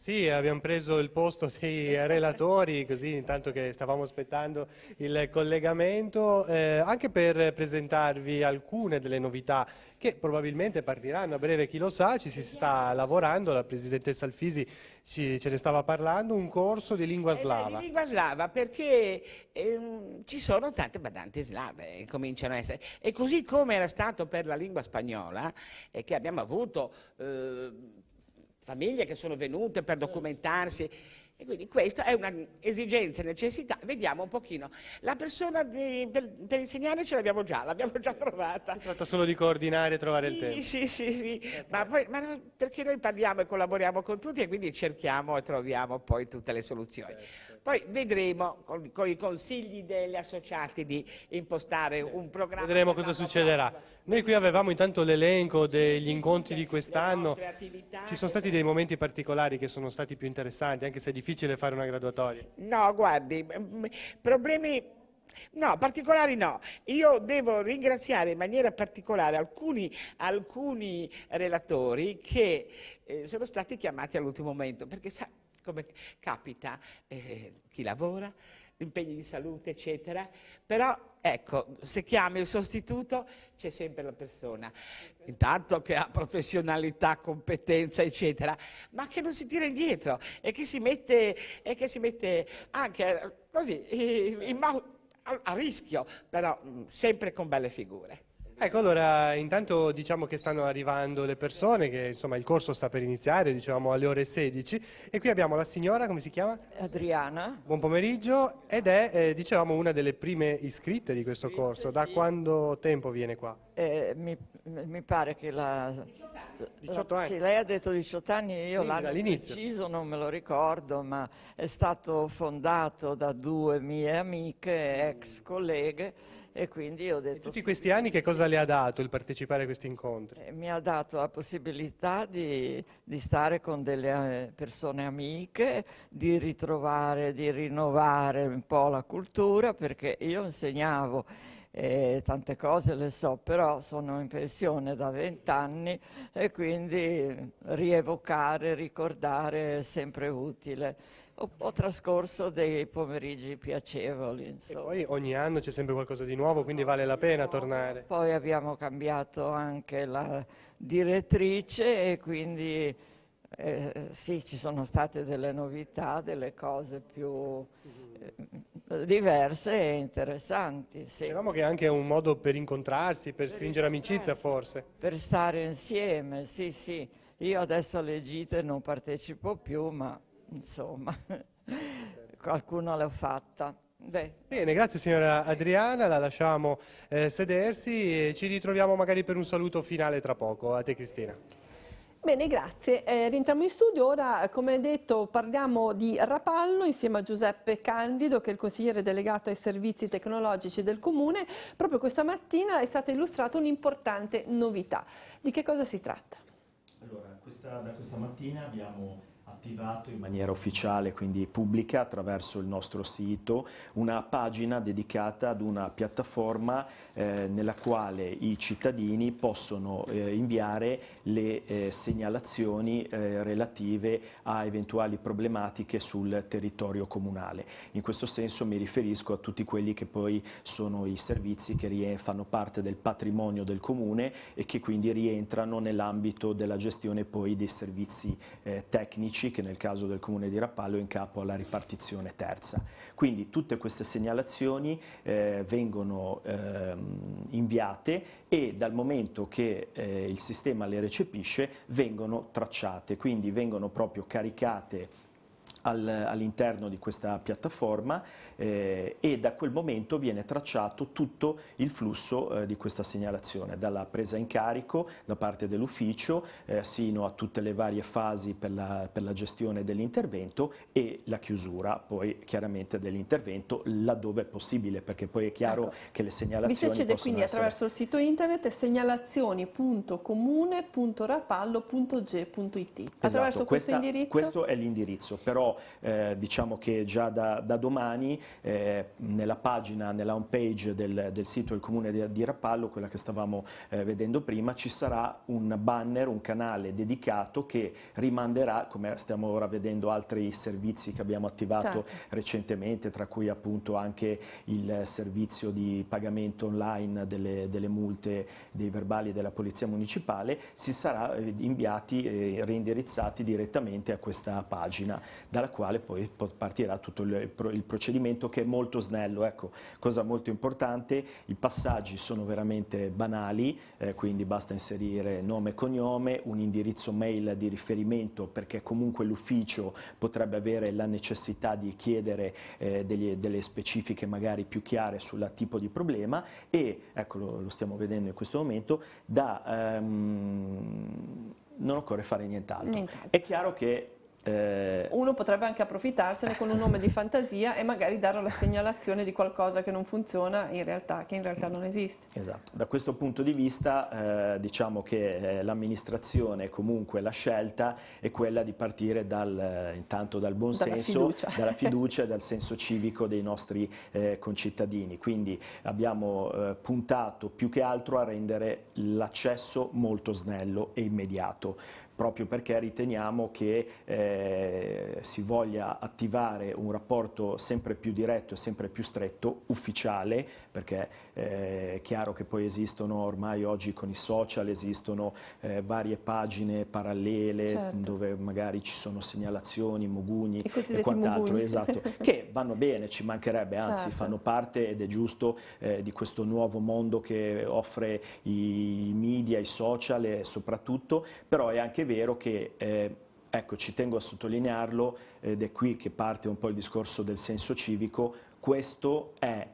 Sì, abbiamo preso il posto dei relatori, così intanto che stavamo aspettando il collegamento, eh, anche per presentarvi alcune delle novità che probabilmente partiranno a breve, chi lo sa, ci si sta lavorando, la Presidentessa Alfisi ci, ce ne stava parlando, un corso di lingua eh, slava. Eh, lingua slava perché ehm, ci sono tante badanti slave, eh, cominciano a essere, e così come era stato per la lingua spagnola, eh, che abbiamo avuto eh, famiglie che sono venute per documentarsi. E quindi questa è un'esigenza e necessità, vediamo un pochino. La persona di, per, per, insegnare ce l'abbiamo già, l'abbiamo già trovata. Si tratta solo di coordinare e trovare sì, il tempo. Sì, sì, sì, eh, eh, ma, poi, ma, perché noi parliamo e collaboriamo con tutti e quindi cerchiamo e troviamo poi tutte le soluzioni. Certo. certo. Poi vedremo con, con, i consigli degli associati di impostare eh, un programma. Vedremo cosa succederà. Prossima. Noi qui avevamo intanto l'elenco degli incontri di quest'anno, ci sono stati dei momenti particolari che sono stati più interessanti, anche se è difficile fare una graduatoria. No, guardi, mm, problemi... No, particolari no. Io devo ringraziare in maniera particolare alcuni, alcuni relatori che eh, sono stati chiamati all'ultimo momento, perché sa come capita eh, chi lavora, impegni di salute, eccetera, però ecco, se chiami il sostituto c'è sempre la persona, intanto che ha professionalità, competenza, eccetera, ma che non si tira indietro e che si mette, che si mette anche così in, in, a, a rischio, però sempre con belle figure. Ecco, allora intanto diciamo che stanno arrivando le persone, che insomma il corso sta per iniziare, dicevamo alle ore 16 e qui abbiamo la signora, come si chiama? Adriana. Buon pomeriggio ed è, eh, diciamo, una delle prime iscritte di questo corso. Da quanto tempo viene qua? Eh, mi, mi, pare che la... 18 anni. La, sì, lei ha detto 18 anni, io l'anno deciso, non me lo ricordo, ma è stato fondato da due mie amiche, ex colleghe, e quindi ho detto... E tutti questi anni che cosa le ha dato il partecipare a questi incontri? Eh, mi ha dato la possibilità di, di stare con delle eh, persone amiche, di ritrovare, di rinnovare un po' la cultura, perché io insegnavo e eh, tante cose le so, però sono in pensione da vent'anni e quindi rievocare, ricordare è sempre utile ho, ho, trascorso dei pomeriggi piacevoli. poi ogni anno c'è sempre qualcosa di nuovo, quindi vale la pena tornare. Poi abbiamo cambiato anche la direttrice e quindi eh, sì, ci sono state delle novità, delle cose più mm-hmm. diverse e interessanti. Sì. Diciamo che è anche un modo per incontrarsi, per, per stringere amicizia forse. Per stare insieme, sì, sì. Io adesso alle gite non partecipo più, ma insomma, qualcuno l'ha fatta. Beh. Bene, grazie signora Adriana, la lasciamo eh, sedersi e ci ritroviamo magari per un saluto finale tra poco. A te Cristina. Bene, grazie. Eh, rientriamo in studio. Ora, come detto, parliamo di Rapallo insieme a Giuseppe Candido, che è il consigliere delegato ai servizi tecnologici del Comune. Proprio questa mattina è stata illustrata un'importante novità. Di che cosa si tratta? Allora, questa, da questa mattina abbiamo attivato in maniera ufficiale, quindi pubblica, attraverso il nostro sito, una pagina dedicata ad una piattaforma eh, nella quale i cittadini possono eh, inviare le eh, segnalazioni eh, relative a eventuali problematiche sul territorio comunale. In questo senso mi riferisco a tutti quelli che poi sono i servizi che fanno parte del patrimonio del comune e che quindi rientrano nell'ambito della gestione poi dei servizi eh, tecnici pubblici che nel caso del comune di Rappallo è in capo alla ripartizione terza. Quindi tutte queste segnalazioni eh, vengono eh, inviate e dal momento che eh, il sistema le recepisce vengono tracciate, quindi vengono proprio caricate all'interno di questa piattaforma eh, e da quel momento viene tracciato tutto il flusso eh, di questa segnalazione, dalla presa in carico da parte dell'ufficio eh, sino a tutte le varie fasi per la, per la gestione dell'intervento e la chiusura poi chiaramente dell'intervento laddove è possibile perché poi è chiaro ecco. che le segnalazioni... Vi si accede quindi essere... attraverso il sito internet segnalazioni.comune.rapallo.ge.it esatto, attraverso questa, questo indirizzo? Questo è l'indirizzo però eh, diciamo che già da, da domani eh, nella pagina, nella home page del, del sito del comune di, di Rappallo, quella che stavamo eh, vedendo prima, ci sarà un banner, un canale dedicato che rimanderà, come stiamo ora vedendo altri servizi che abbiamo attivato certo. recentemente, tra cui appunto anche il servizio di pagamento online delle, delle multe, dei verbali della Polizia Municipale, si sarà eh, inviati e reindirizzati direttamente a questa pagina. Da dalla quale poi partirà tutto il, il procedimento che è molto snello. Ecco, cosa molto importante, i passaggi sono veramente banali, eh, quindi basta inserire nome e cognome, un indirizzo mail di riferimento perché comunque l'ufficio potrebbe avere la necessità di chiedere eh, degli, delle specifiche magari più chiare sul tipo di problema e, ecco lo, stiamo vedendo in questo momento, da... Ehm, non occorre fare nient'altro. Niente. È chiaro che eh, Uno potrebbe anche approfittarsene con un nome di fantasia e magari dare la segnalazione di qualcosa che non funziona in realtà, che in realtà non esiste. Esatto. Da questo punto di vista eh, diciamo che eh, l'amministrazione comunque la scelta è quella di partire dal, eh, intanto dal buon senso, dalla fiducia e dal senso civico dei nostri eh, concittadini. Quindi abbiamo eh, puntato più che altro a rendere l'accesso molto snello e immediato proprio perché riteniamo che eh, si voglia attivare un rapporto sempre più diretto e sempre più stretto, ufficiale, perché eh, è chiaro che poi esistono ormai oggi con i social, esistono eh, varie pagine parallele certo. dove magari ci sono segnalazioni, mugugni e, e quant'altro, esatto, che vanno bene, ci mancherebbe, anzi certo. fanno parte ed è giusto eh, di questo nuovo mondo che offre i media, i social e soprattutto, però è anche vero che... Eh, ecco, ci tengo a sottolinearlo ed è qui che parte un po' il discorso del senso civico, questo è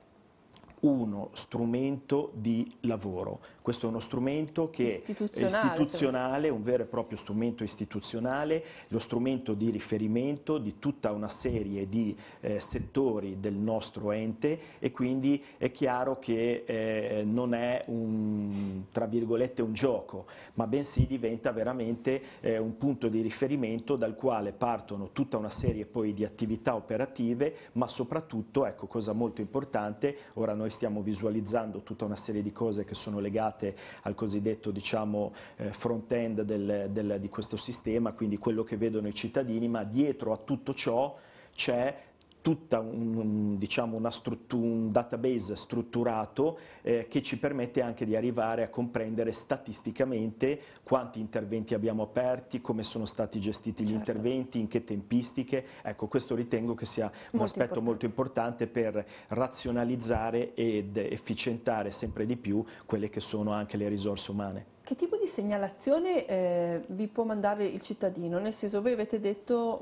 uno strumento di lavoro questo è uno strumento che istituzionale, è istituzionale, un vero e proprio strumento istituzionale, lo strumento di riferimento di tutta una serie di eh, settori del nostro ente e quindi è chiaro che eh, non è un, tra virgolette, un gioco, ma bensì diventa veramente eh, un punto di riferimento dal quale partono tutta una serie poi di attività operative, ma soprattutto, ecco cosa molto importante, ora noi stiamo visualizzando tutta una serie di cose che sono legate legate al cosiddetto diciamo, eh, front-end del, del, di questo sistema, quindi quello che vedono i cittadini, ma dietro a tutto ciò c'è tutta un, diciamo un database strutturato eh, che ci permette anche di arrivare a comprendere statisticamente quanti interventi abbiamo aperti, come sono stati gestiti certo. gli interventi, in che tempistiche. Ecco, questo ritengo che sia molto un aspetto importante. molto importante per razionalizzare ed efficientare sempre di più quelle che sono anche le risorse umane. Che tipo di segnalazione eh, vi può mandare il cittadino? Nel senso, voi avete detto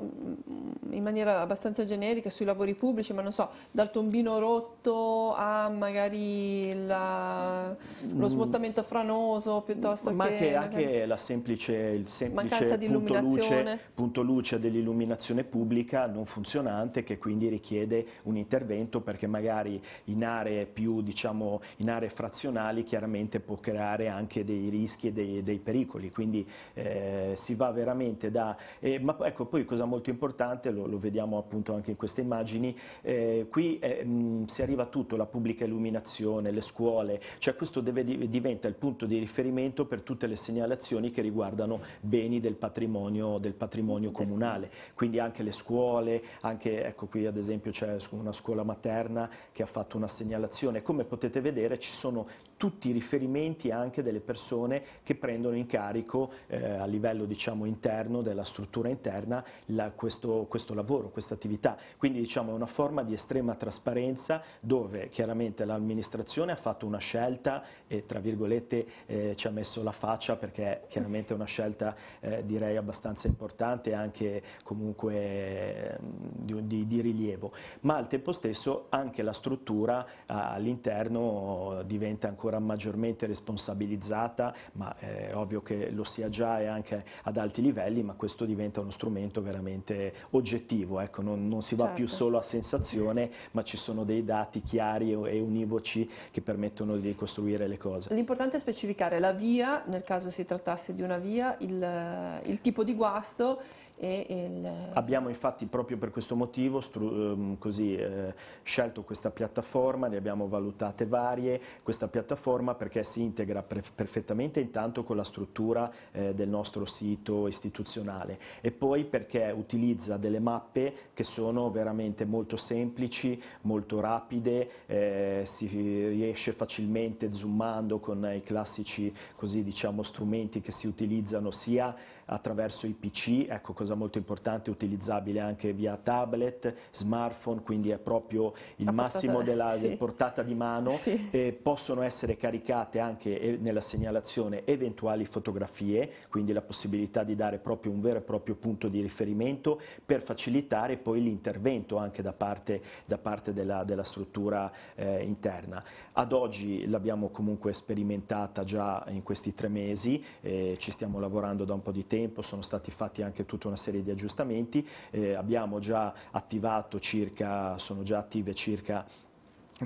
mm, in maniera abbastanza generica sui lavori pubblici, ma non so, dal tombino rotto a magari la, lo mm. smottamento franoso piuttosto ma che... Ma che anche la semplice, il semplice punto luce, punto luce dell'illuminazione pubblica non funzionante che quindi richiede un intervento perché magari in aree più, diciamo, in aree frazionali chiaramente può creare anche dei rischi rischi e dei, dei pericoli, quindi eh, si va veramente da... Eh, ma ecco, poi cosa molto importante, lo, lo vediamo appunto anche in queste immagini, eh, qui eh, mh, si arriva a tutto, la pubblica illuminazione, le scuole, cioè questo deve, diventa il punto di riferimento per tutte le segnalazioni che riguardano beni del patrimonio, del patrimonio certo. comunale, quindi anche le scuole, anche, ecco qui ad esempio c'è una scuola materna che ha fatto una segnalazione, come potete vedere ci sono tutti i riferimenti anche delle persone che prendono in carico eh, a livello diciamo, interno della struttura interna la, questo, questo, lavoro, questa attività. Quindi diciamo, è una forma di estrema trasparenza dove chiaramente l'amministrazione ha fatto una scelta e tra virgolette eh, ci ha messo la faccia perché chiaramente è una scelta eh, direi abbastanza importante e anche comunque mm, di, di, di rilievo, ma al tempo stesso anche la struttura all'interno diventa ancora maggiormente responsabilizzata, ma è eh, ovvio che lo sia già e anche ad alti livelli, ma questo diventa uno strumento veramente oggettivo, ecco, non, non, si va certo. più solo a sensazione, ma ci sono dei dati chiari e univoci che permettono di ricostruire le cose. L'importante è specificare la via, nel caso si trattasse di una via, il, il tipo di guasto il... Abbiamo infatti proprio per questo motivo ehm, così, eh, scelto questa piattaforma, ne abbiamo valutate varie, questa piattaforma perché si integra perfettamente intanto con la struttura eh, del nostro sito istituzionale e poi perché utilizza delle mappe che sono veramente molto semplici, molto rapide, eh, si riesce facilmente zoomando con i classici così, diciamo, strumenti che si utilizzano sia attraverso i PC, ecco cosa molto importante, utilizzabile anche via tablet, smartphone, quindi è proprio il La massimo della sì. portata di mano. Sì. Eh, possono essere caricate anche nella segnalazione eventuali fotografie, quindi la possibilità di dare proprio un vero e proprio punto di riferimento per facilitare poi l'intervento anche da parte, da parte della, della, struttura eh, interna. Ad oggi l'abbiamo comunque sperimentata già in questi tre mesi, eh, ci stiamo lavorando da un po' di tempo tempo sono stati fatti anche tutta una serie di aggiustamenti, eh, abbiamo già attivato circa, sono già attive circa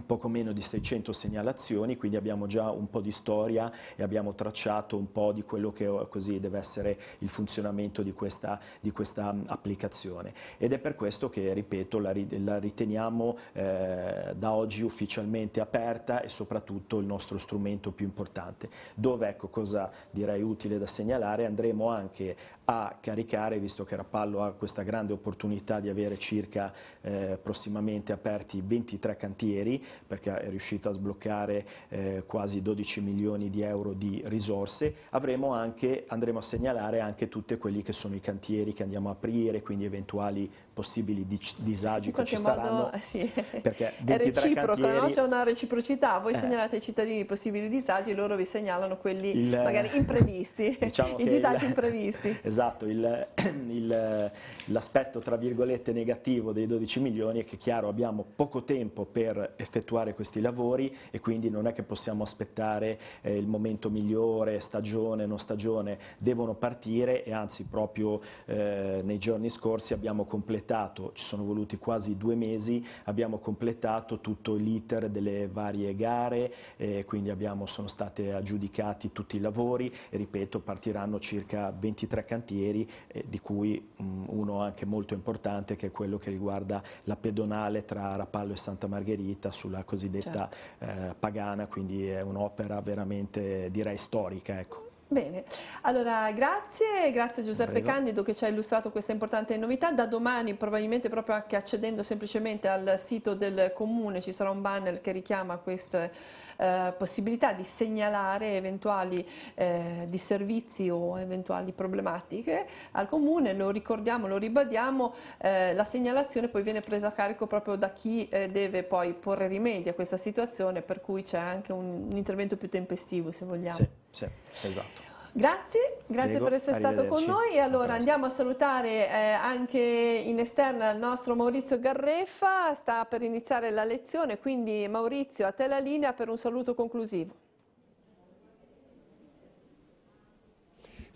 poco meno di 600 segnalazioni, quindi abbiamo già un po' di storia e abbiamo tracciato un po' di quello che eh, così deve essere il funzionamento di questa, di questa mm, applicazione. Ed è per questo che, ripeto, la, la riteniamo eh, da oggi ufficialmente aperta e soprattutto il nostro strumento più importante. Dove, ecco, cosa direi utile da segnalare, andremo anche a caricare, visto che Rappallo ha questa grande opportunità di avere circa eh, prossimamente aperti 23 cantieri, perché è riuscito a sbloccare eh, quasi 12 milioni di euro di risorse, anche, andremo a segnalare anche tutti quelli che sono i cantieri che andiamo a aprire, quindi eventuali possibili disagi che ci modo, saranno. Eh, sì. Perché è reciproco, cantieri... no? c'è una reciprocità, voi eh. segnalate ai cittadini i possibili disagi, loro vi segnalano quelli il, eh, magari imprevisti, diciamo i disagi esatto, il, imprevisti. Esatto, l'aspetto tra virgolette negativo dei 12 milioni è che chiaro abbiamo poco tempo per effettuare questi lavori e quindi non è che possiamo aspettare eh, il momento migliore, stagione, non stagione, devono partire e anzi proprio eh, nei giorni scorsi abbiamo completato completato, ci sono voluti quasi due mesi, abbiamo completato tutto l'iter delle varie gare, eh, quindi abbiamo, sono stati aggiudicati tutti i lavori e ripeto partiranno circa 23 cantieri eh, di cui mh, mm, uno anche molto importante che è quello che riguarda la pedonale tra Rapallo e Santa Margherita sulla cosiddetta certo. eh, Pagana, quindi è un'opera veramente direi storica. Ecco. Bene, allora grazie, grazie Giuseppe Prego. Candido che ci ha illustrato questa importante novità. Da domani probabilmente proprio anche accedendo semplicemente al sito del comune ci sarà un banner che richiama queste eh, possibilità di segnalare eventuali eh, disservizi o eventuali problematiche al comune, lo ricordiamo, lo ribadiamo, eh, la segnalazione poi viene presa a carico proprio da chi eh, deve poi porre rimedio a questa situazione, per cui c'è anche un, un, intervento più tempestivo se vogliamo. Sì, sì esatto. Grazie, grazie Prego, per essere stato con noi e allora andiamo a salutare eh, anche in esterna il nostro Maurizio Garreffa, sta per iniziare la lezione, quindi Maurizio a te la linea per un saluto conclusivo.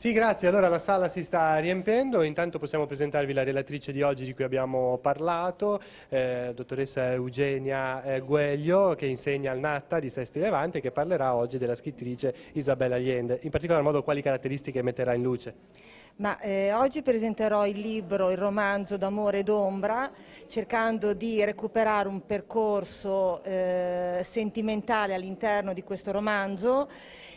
Sì, grazie. Allora la sala si sta riempendo, intanto possiamo presentarvi la relatrice di oggi di cui abbiamo parlato, eh, dottoressa Eugenia eh, Gueglio che insegna al Natta di Sesti Levante e che parlerà oggi della scrittrice Isabella Allende, in particolar modo quali caratteristiche metterà in luce. Ma, eh, oggi presenterò il libro, il romanzo d'amore e d'ombra, cercando di recuperare un percorso eh, sentimentale all'interno di questo romanzo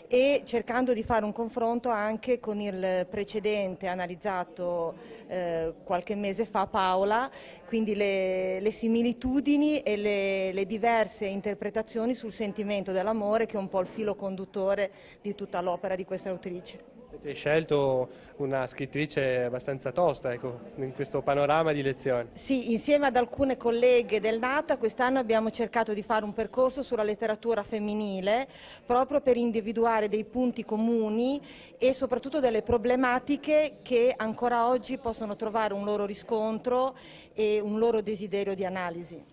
e cercando di fare un confronto anche con il precedente analizzato eh, qualche mese fa Paola, quindi le, le similitudini e le, le, diverse interpretazioni sul sentimento dell'amore che è un po' il filo conduttore di tutta l'opera di questa autrice. Avete scelto una scrittrice abbastanza tosta ecco, in questo panorama di lezioni. Sì, insieme ad alcune colleghe del NATA quest'anno abbiamo cercato di fare un percorso sulla letteratura femminile proprio per individuare dei punti comuni e soprattutto delle problematiche che ancora oggi possono trovare un loro riscontro e un loro desiderio di analisi.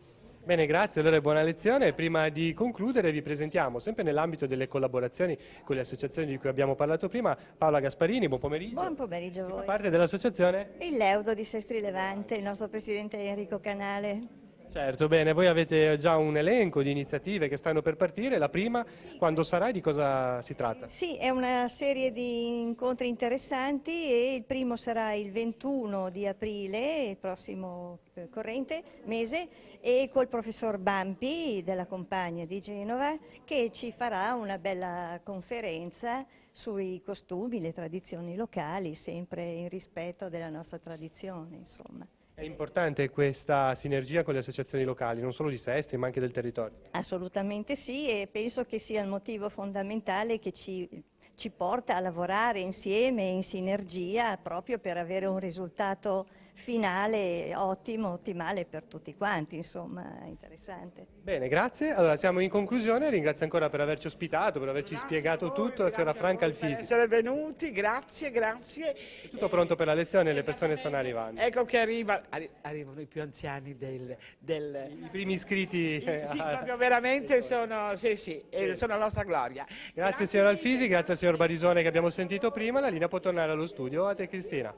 Bene, grazie. Allora, buona lezione. Prima di concludere vi presentiamo, sempre nell'ambito delle collaborazioni con le associazioni di cui abbiamo parlato prima, Paola Gasparini, buon pomeriggio. Buon pomeriggio a voi. parte dell'associazione? Il Leudo di Sestri Levante, il nostro presidente Enrico Canale. Certo, bene, voi avete già un elenco di iniziative che stanno per partire, la prima quando sarà e di cosa si tratta? Sì, è una serie di incontri interessanti e il primo sarà il 21 di aprile, il prossimo eh, corrente mese, e col professor Bampi della Compagna di Genova che ci farà una bella conferenza sui costumi, le tradizioni locali, sempre in rispetto della nostra tradizione, insomma. È importante questa sinergia con le associazioni locali, non solo di Sestri ma anche del territorio? Assolutamente sì e penso che sia il motivo fondamentale che ci, ci porta a lavorare insieme, in sinergia, proprio per avere un risultato finale ottimo, ottimale per tutti quanti, insomma, interessante. Bene, grazie. Allora siamo in conclusione, ringrazio ancora per averci ospitato, per averci grazie spiegato voi, tutto, la signora Franca Alfisi. Per essere venuti, grazie, grazie. tutto eh, pronto per la lezione, le persone stanno arrivando. Ecco che arriva, arri arrivano i più anziani del... del I primi iscritti. Eh, sì, proprio veramente sono, sì, sì, eh. sono la nostra gloria. Grazie, grazie signor Alfisi, grazie al signor Barisone che abbiamo sentito prima, la linea può tornare allo studio, a te Cristina.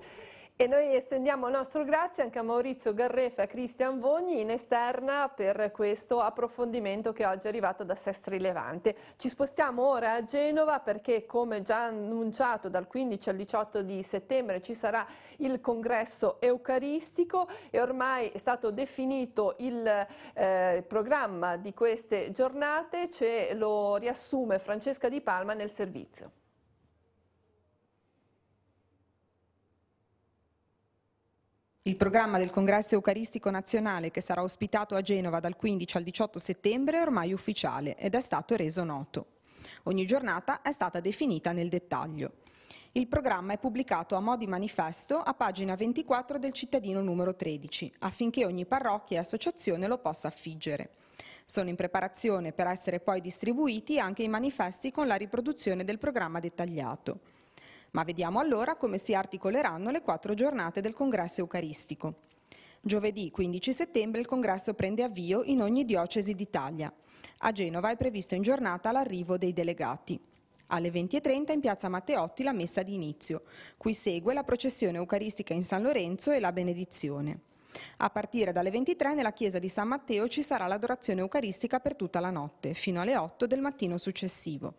E noi estendiamo il nostro grazie anche a Maurizio Garrefe e a Cristian Vogni in esterna per questo approfondimento che oggi è arrivato da Sestri Levante. Ci spostiamo ora a Genova perché come già annunciato dal 15 al 18 di settembre ci sarà il congresso eucaristico e ormai è stato definito il eh, programma di queste giornate, ce lo riassume Francesca Di Palma nel servizio. Il programma del Congresso Eucaristico Nazionale che sarà ospitato a Genova dal 15 al 18 settembre è ormai ufficiale ed è stato reso noto. Ogni giornata è stata definita nel dettaglio. Il programma è pubblicato a mo' di manifesto a pagina 24 del cittadino numero 13, affinché ogni parrocchia e associazione lo possa affiggere. Sono in preparazione per essere poi distribuiti anche i manifesti con la riproduzione del programma dettagliato. Ma vediamo allora come si articoleranno le quattro giornate del congresso eucaristico. Giovedì 15 settembre il congresso prende avvio in ogni diocesi d'Italia. A Genova è previsto in giornata l'arrivo dei delegati. Alle 20.30 in piazza Matteotti la messa di inizio. Qui segue la processione eucaristica in San Lorenzo e la benedizione. A partire dalle 23 nella chiesa di San Matteo ci sarà l'adorazione eucaristica per tutta la notte, fino alle 8 del mattino successivo.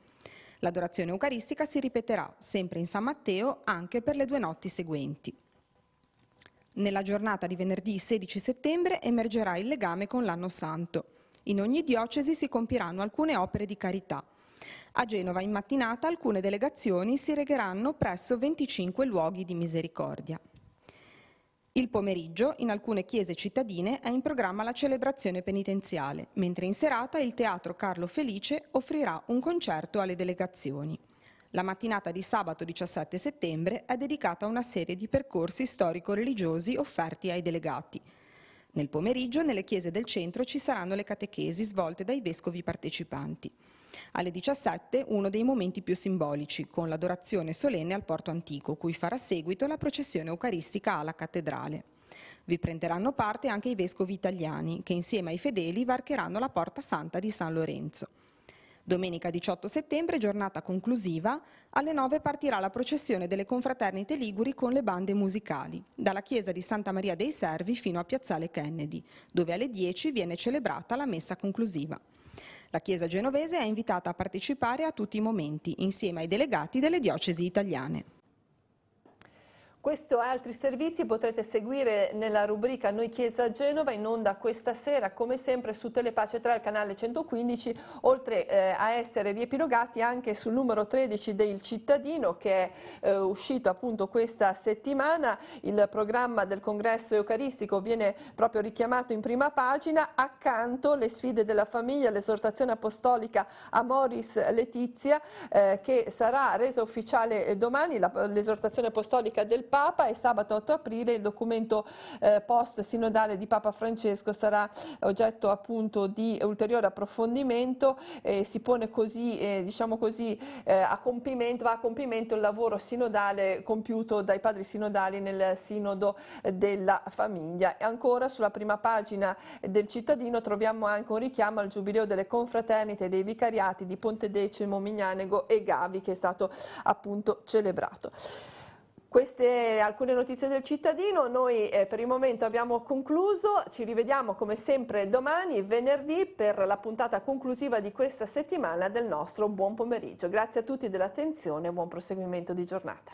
L'adorazione eucaristica si ripeterà sempre in San Matteo anche per le due notti seguenti. Nella giornata di venerdì 16 settembre emergerà il legame con l'anno santo. In ogni diocesi si compiranno alcune opere di carità. A Genova in mattinata alcune delegazioni si regheranno presso 25 luoghi di misericordia. Il pomeriggio in alcune chiese cittadine è in programma la celebrazione penitenziale, mentre in serata il Teatro Carlo Felice offrirà un concerto alle delegazioni. La mattinata di sabato 17 settembre è dedicata a una serie di percorsi storico-religiosi offerti ai delegati. Nel pomeriggio nelle chiese del centro ci saranno le catechesi svolte dai vescovi partecipanti. Alle 17 uno dei momenti più simbolici, con l'adorazione solenne al porto antico, cui farà seguito la processione eucaristica alla cattedrale. Vi prenderanno parte anche i vescovi italiani, che insieme ai fedeli varcheranno la Porta Santa di San Lorenzo. Domenica 18 settembre, giornata conclusiva, alle 9 partirà la processione delle confraternite liguri con le bande musicali, dalla chiesa di Santa Maria dei Servi fino a Piazzale Kennedy, dove alle 10 viene celebrata la messa conclusiva. La Chiesa genovese è invitata a partecipare a tutti i momenti, insieme ai delegati delle diocesi italiane. Questo e altri servizi potrete seguire nella rubrica Noi Chiesa Genova in onda questa sera come sempre su Telepace 3 al canale 115 oltre eh, a essere riepilogati anche sul numero 13 del cittadino che è eh, uscito appunto questa settimana. Il programma del congresso eucaristico viene proprio richiamato in prima pagina accanto le sfide della famiglia, l'esortazione apostolica a Moris Letizia eh, che sarà resa ufficiale eh, domani, l'esortazione apostolica del Papa e sabato 8 aprile il documento eh, post-sinodale di Papa Francesco sarà oggetto appunto di ulteriore approfondimento e si pone così, eh, diciamo così, eh, a compimento, va a compimento il lavoro sinodale compiuto dai padri sinodali nel sinodo della famiglia. E ancora sulla prima pagina del cittadino troviamo anche un richiamo al giubileo delle confraternite e dei vicariati di Ponte Decimo, Mignanego e Gavi che è stato appunto celebrato. Queste alcune notizie del cittadino, noi eh, per il momento abbiamo concluso, ci rivediamo come sempre domani, venerdì, per la puntata conclusiva di questa settimana del nostro Buon Pomeriggio. Grazie a tutti dell'attenzione e buon proseguimento di giornata.